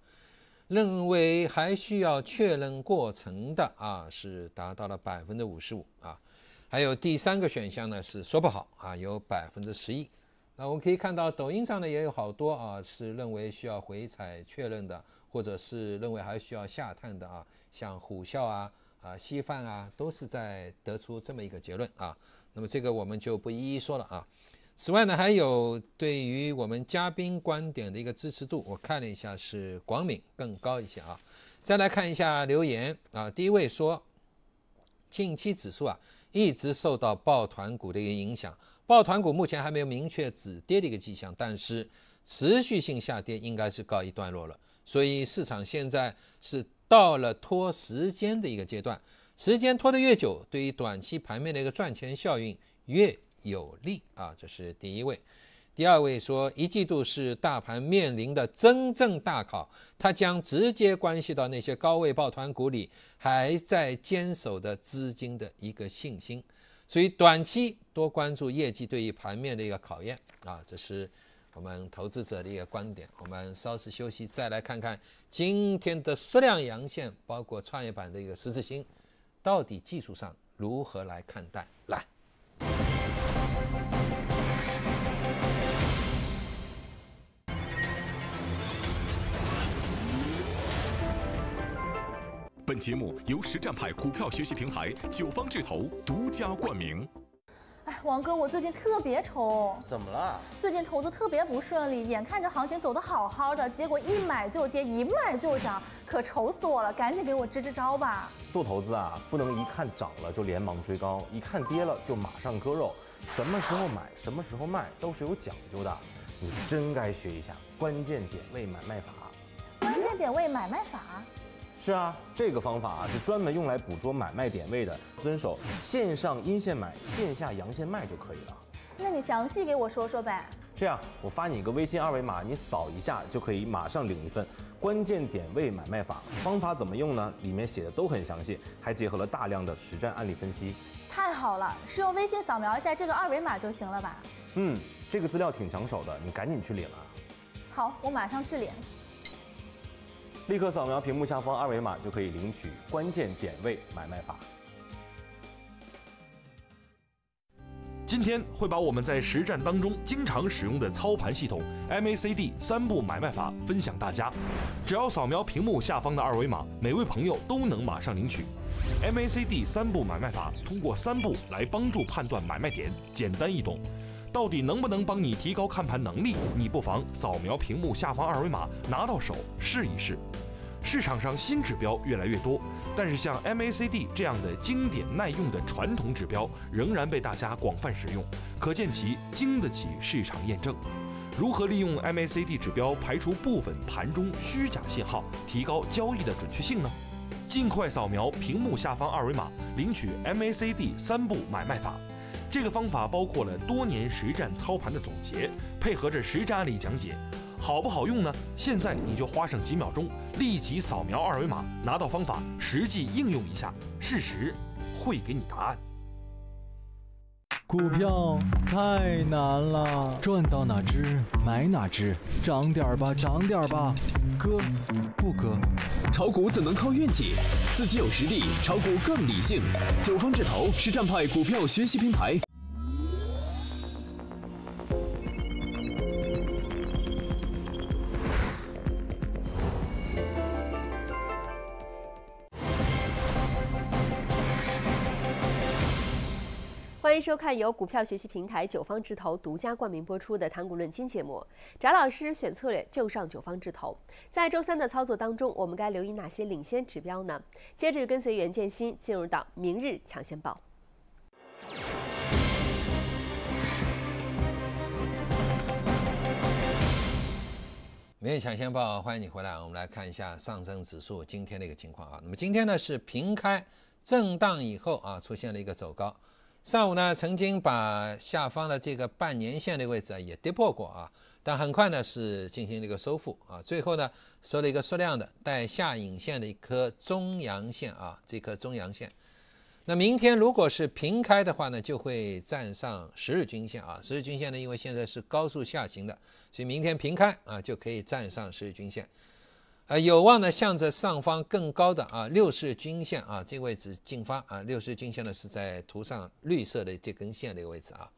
认为还需要确认过程的啊，是达到了百分之五十五啊，还有第三个选项呢，是说不好啊，有百分之十一。那我们可以看到，抖音上呢也有好多啊，是认为需要回踩确认的，或者是认为还需要下探的啊，像虎啸啊、啊稀饭啊，都是在得出这么一个结论啊。那么这个我们就不一一说了啊。此外呢，还有对于我们嘉宾观点的一个支持度，我看了一下是广敏更高一些啊。再来看一下留言啊，第一位说，近期指数啊一直受到抱团股的一个影响，抱团股目前还没有明确止跌的一个迹象，但是持续性下跌应该是告一段落了，所以市场现在是到了拖时间的一个阶段，时间拖得越久，对于短期盘面的一个赚钱效应越。有利啊，这是第一位。第二位说，一季度是大盘面临的真正大考，它将直接关系到那些高位抱团股里还在坚守的资金的一个信心。所以，短期多关注业绩对于盘面的一个考验啊，这是我们投资者的一个观点。我们稍事休息，再来看看今天的缩量阳线，包括创业板的一个十字星，到底技术上如何来看待？来。本节目由实战派股票学习平台九方智投独家冠名。哎，王哥，我最近特别愁，怎么了？最近投资特别不顺利，眼看着行情走得好好的，结果一买就跌，一卖就涨，可愁死我了！赶紧给我支支招吧。做投资啊，不能一看涨了就连忙追高，一看跌了就马上割肉。什么时候买，什么时候卖，都是有讲究的。你真该学一下关键点位买卖法。关键点位买卖法？是啊，这个方法啊是专门用来捕捉买卖点位的，遵守线上阴线买，线下阳线卖就可以了。那你详细给我说说呗。这样，我发你一个微信二维码，你扫一下就可以马上领一份关键点位买卖法。方法怎么用呢？里面写的都很详细，还结合了大量的实战案例分析。太好了，是用微信扫描一下这个二维码就行了吧？嗯，这个资料挺抢手的，你赶紧去领啊。好，我马上去领。立刻扫描屏幕下方二维码就可以领取关键点位买卖法。今天会把我们在实战当中经常使用的操盘系统 MACD 三步买卖法分享大家。只要扫描屏幕下方的二维码，每位朋友都能马上领取 MACD 三步买卖法。通过三步来帮助判断买卖点，简单易懂。到底能不能帮你提高看盘能力？你不妨扫描屏幕下方二维码拿到手试一试。市场上新指标越来越多，但是像 MACD 这样的经典耐用的传统指标仍然被大家广泛使用，可见其经得起市场验证。如何利用 MACD 指标排除部分盘中虚假信号，提高交易的准确性呢？尽快扫描屏幕下方二维码领取 MACD 三步买卖法。这个方法包括了多年实战操盘的总结，配合着实战案例讲解，好不好用呢？现在你就花上几秒钟，立即扫描二维码拿到方法，实际应用一下，事实会给你答案。股票太难了，赚到哪只买哪只，涨点儿吧，涨点儿吧，割不割？炒股怎能靠运气？自己有实力，炒股更理性。九方智投是战派股票学习平台。收看由股票学习平台九方智投独家冠名播出的《谈股论金》节目，翟老师选策略就上九方智投。在周三的操作当中，我们该留意哪些领先指标呢？接着跟随袁建新进入到明日抢先报。明日抢先报，欢迎你回来。我们来看一下上证指数今天的一个情况啊。那么今天呢是平开，震荡以后啊出现了一个走高。上午呢，曾经把下方的这个半年线的位置也跌破过啊，但很快呢是进行了一个收复啊，最后呢收了一个缩量的带下影线的一颗中阳线啊，这颗中阳线。那明天如果是平开的话呢，就会站上十日均线啊，十日均线呢因为现在是高速下行的，所以明天平开啊就可以站上十日均线。啊，有望呢，向着上方更高的啊六十均线啊这个位置进发啊。六十均线呢是在图上绿色的这根线的一个位置啊。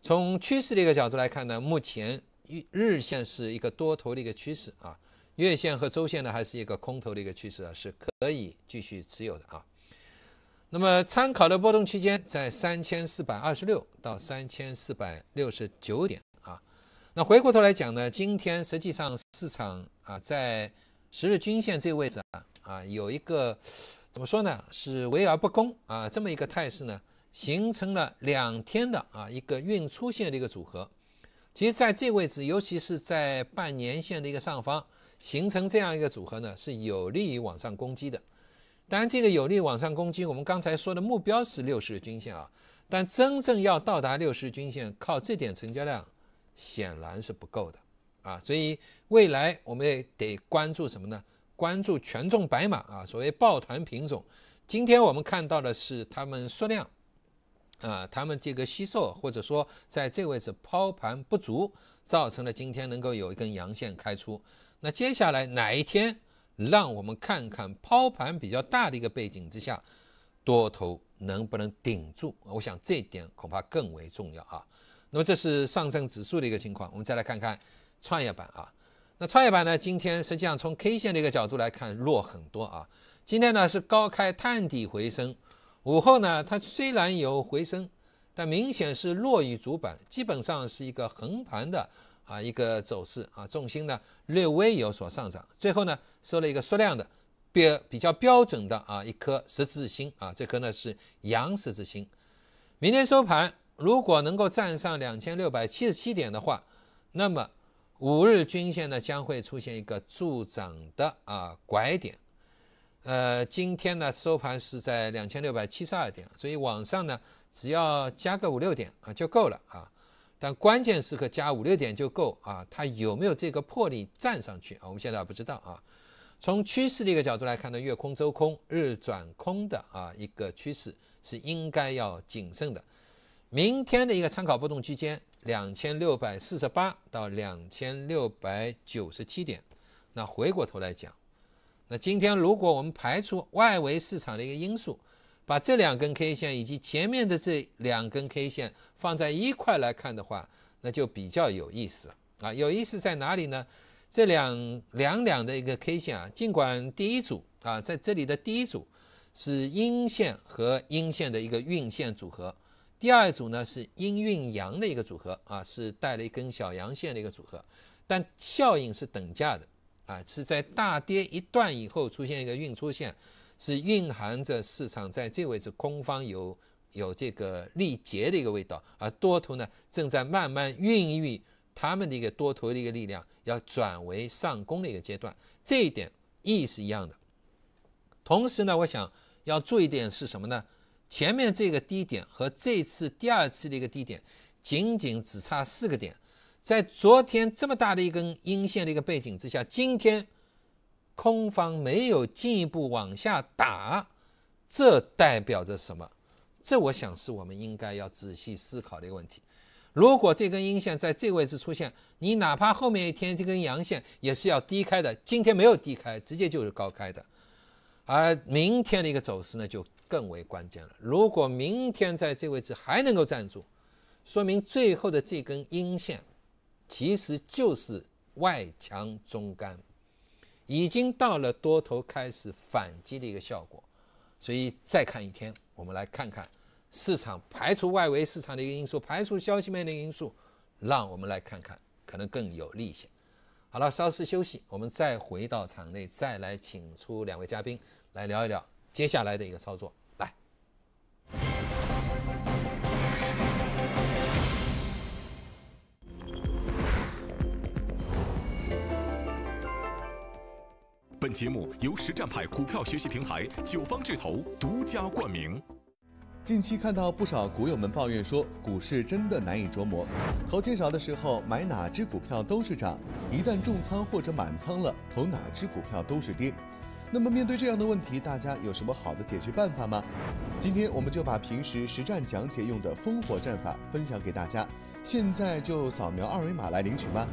从趋势的一个角度来看呢，目前日日线是一个多头的一个趋势啊，月线和周线呢还是一个空头的一个趋势啊，是可以继续持有的啊。那么参考的波动区间在三千四百二十六到三千四百六十九点啊。那回过头来讲呢，今天实际上市场啊在十日均线这位置啊，啊有一个怎么说呢？是围而不攻啊，这么一个态势呢，形成了两天的啊一个运出线的一个组合。其实在这位置，尤其是在半年线的一个上方形成这样一个组合呢，是有利于往上攻击的。当然，这个有利往上攻击，我们刚才说的目标是六十日均线啊，但真正要到达六十均线，靠这点成交量显然是不够的啊，所以。未来我们也得关注什么呢？关注权重白马啊，所谓抱团品种。今天我们看到的是他们缩量啊，他们这个吸售或者说在这位置抛盘不足，造成了今天能够有一根阳线开出。那接下来哪一天，让我们看看抛盘比较大的一个背景之下，多头能不能顶住？我想这点恐怕更为重要啊。那么这是上证指数的一个情况，我们再来看看创业板啊。那创业板呢？今天实际上从 K 线的一个角度来看，弱很多啊。今天呢是高开探底回升，午后呢它虽然有回升，但明显是弱于主板，基本上是一个横盘的啊一个走势啊，重心呢略微有所上涨，最后呢收了一个缩量的标比较标准的啊一颗十字星啊，这颗呢是阳十字星。明天收盘如果能够站上两千六百七十七点的话，那么。五日均线呢将会出现一个助涨的啊拐点，呃，今天呢收盘是在两千六百七十二点，所以往上呢只要加个五六点啊就够了啊，但关键时刻加五六点就够啊，它有没有这个魄力站上去啊？我们现在不知道啊。从趋势的一个角度来看呢，月空周空日转空的啊一个趋势是应该要谨慎的。明天的一个参考波动区间。两千六百四十八到两千六百九十七点，那回过头来讲，那今天如果我们排除外围市场的一个因素，把这两根 K 线以及前面的这两根 K 线放在一块来看的话，那就比较有意思啊！有意思在哪里呢？这两两两的一个 K 线啊，尽管第一组啊在这里的第一组是阴线和阴线的一个运线组合。第二组呢是阴运阳的一个组合啊，是带了一根小阳线的一个组合，但效应是等价的啊，是在大跌一段以后出现一个运出现，是蕴含着市场在这位置空方有有这个力竭的一个味道，而多头呢正在慢慢孕育他们的一个多头的一个力量要转为上攻的一个阶段，这一点意义是一样的。同时呢，我想要注意一点是什么呢？前面这个低点和这次第二次的一个低点，仅仅只差四个点，在昨天这么大的一根阴线的一个背景之下，今天空方没有进一步往下打，这代表着什么？这我想是我们应该要仔细思考的一个问题。如果这根阴线在这个位置出现，你哪怕后面一天这根阳线也是要低开的，今天没有低开，直接就是高开的，而明天的一个走势呢就。更为关键了。如果明天在这位置还能够站住，说明最后的这根阴线其实就是外强中干，已经到了多头开始反击的一个效果。所以再看一天，我们来看看市场排除外围市场的一个因素，排除消息面的因素，让我们来看看可能更有利一些。好了，稍事休息，我们再回到场内，再来请出两位嘉宾来聊一聊接下来的一个操作。本节目由实战派股票学习平台九方智投独家冠名。近期看到不少股友们抱怨说，股市真的难以琢磨。投钱少的时候，买哪只股票都是涨；一旦重仓或者满仓了，投哪只股票都是跌。那么面对这样的问题，大家有什么好的解决办法吗？今天我们就把平时实战讲解用的烽火战法分享给大家。现在就扫描二维码来领取吧。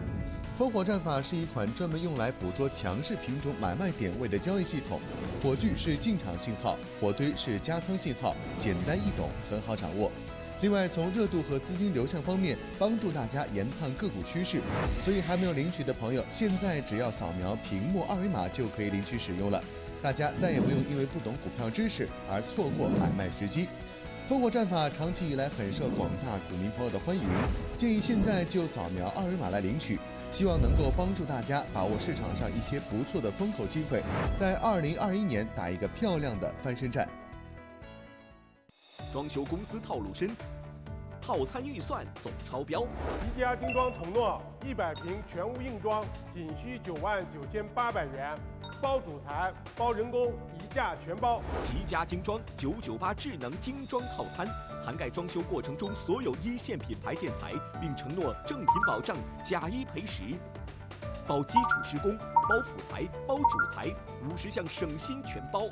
烽火战法是一款专门用来捕捉强势品种买卖点位的交易系统，火炬是进场信号，火堆是加仓信号，简单易懂，很好掌握。另外，从热度和资金流向方面帮助大家研判个股趋势，所以还没有领取的朋友，现在只要扫描屏幕二维码就可以领取使用了。大家再也不用因为不懂股票知识而错过买卖时机。烽火战法长期以来很受广大股民朋友的欢迎，建议现在就扫描二维码来领取。希望能够帮助大家把握市场上一些不错的风口机会，在二零二一年打一个漂亮的翻身战。装修公司套路深，套餐预算总超标。宜家精装承诺，一百平全屋硬装仅需九万九千八百元。包主材、包人工，一价全包。极家精装九九八智能精装套餐，涵盖装修过程中所有一线品牌建材，并承诺正品保障，假一赔十。包基础施工，包辅材，包主材，五十项省心全包。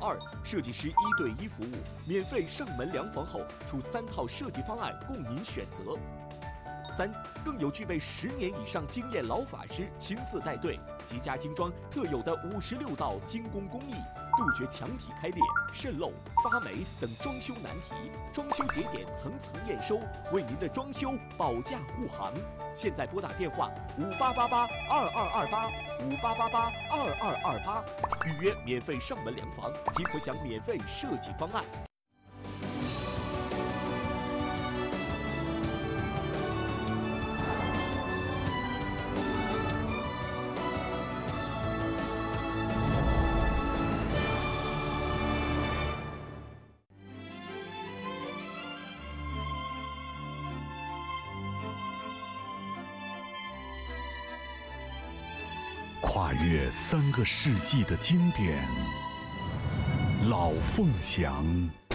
二设计师一对一服务，免费上门量房后出三套设计方案供您选择。三更有具备十年以上经验老法师亲自带队，极佳精装特有的五十六道精工工艺，杜绝墙体开裂、渗漏、发霉等装修难题，装修节点层层验收，为您的装修保驾护航。现在拨打电话五八八八二二二八五八八八二二二八，预约免费上门量房，即可享免费设计方案。三个世纪的经典，老凤祥。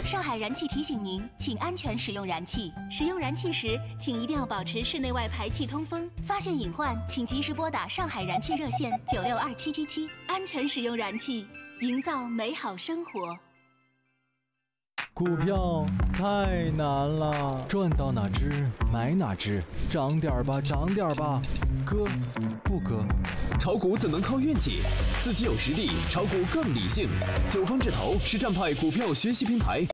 上海燃气提醒您，请安全使用燃气。使用燃气时，请一定要保持室内外排气通风。发现隐患，请及时拨打上海燃气热线九六二七七七。安全使用燃气，营造美好生活。股票太难了，赚到哪只买哪只，涨点吧，涨点吧，哥。哥，炒股怎能靠运气？自己有实力，炒股更理性。九方智投是战派股票学习平台。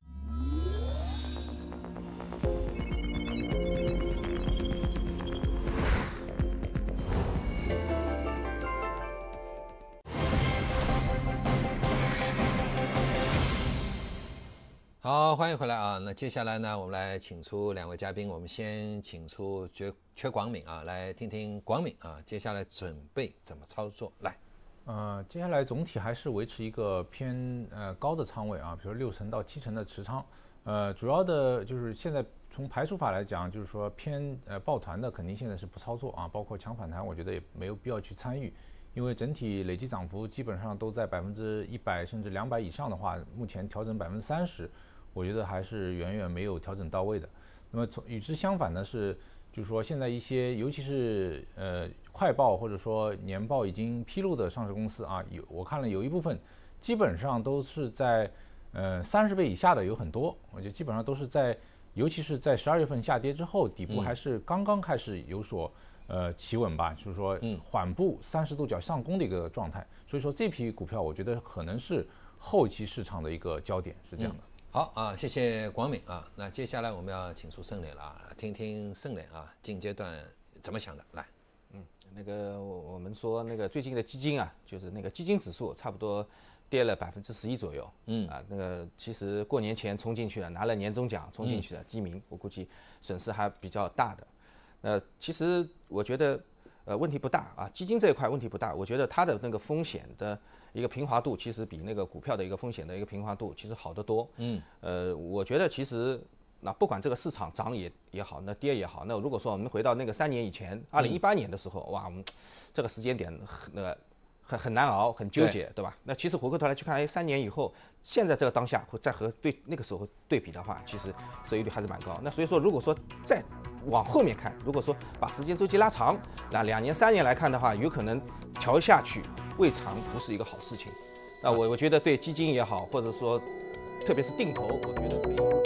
欢迎回来啊！那接下来呢，我们来请出两位嘉宾。我们先请出缺缺广敏啊，来听听广敏啊。接下来准备怎么操作？来，呃，接下来总体还是维持一个偏呃高的仓位啊，比如六成到七成的持仓。呃，主要的就是现在从排除法来讲，就是说偏呃抱团的肯定现在是不操作啊，包括强反弹，我觉得也没有必要去参与，因为整体累计涨幅基本上都在百分之一百甚至两百以上的话，目前调整百分之三十。我觉得还是远远没有调整到位的。那么从与之相反呢是，就是说现在一些尤其是呃快报或者说年报已经披露的上市公司啊，有我看了有一部分基本上都是在呃三十倍以下的有很多，我觉得基本上都是在，尤其是在十二月份下跌之后，底部还是刚刚开始有所呃企稳吧，就是说缓步三十度角上攻的一个状态。所以说这批股票我觉得可能是后期市场的一个焦点，是这样的。好啊，谢谢广敏啊。那接下来我们要请出盛磊了啊，听听盛磊啊，近阶段怎么想的？来，嗯，那个我我们说那个最近的基金啊，就是那个基金指数差不多跌了百分之十一左右。嗯啊，那个其实过年前冲进去了，拿了年终奖冲进去的基民，我估计损失还比较大的。呃，其实我觉得。呃，问题不大啊，基金这一块问题不大，我觉得它的那个风险的一个平滑度，其实比那个股票的一个风险的一个平滑度，其实好得多。嗯，呃，我觉得其实那不管这个市场涨也也好，那跌也好，那如果说我们回到那个三年以前，二零一八年的时候，哇，我们这个时间点很那个。很很难熬，很纠结，对吧？那其实回过头来去看，哎，三年以后，现在这个当下，会再和对那个时候对比的话，其实收益率还是蛮高。那所以说，如果说再往后面看，如果说把时间周期拉长，那两年、三年来看的话，有可能调下去，未尝不是一个好事情。那我我觉得，对基金也好，或者说，特别是定投，我觉得可以。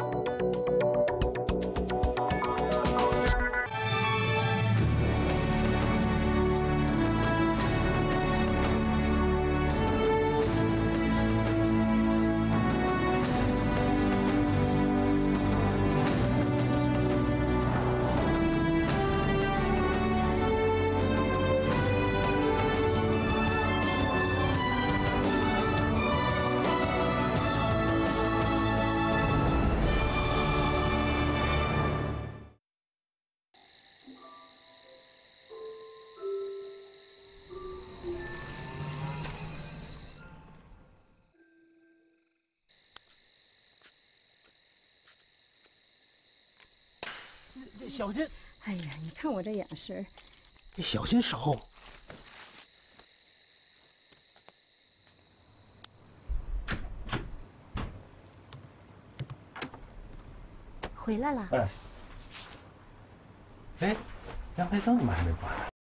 小心！哎呀，你看我这眼神你小心手。回来了。哎，哎，阳台灯怎么还没关？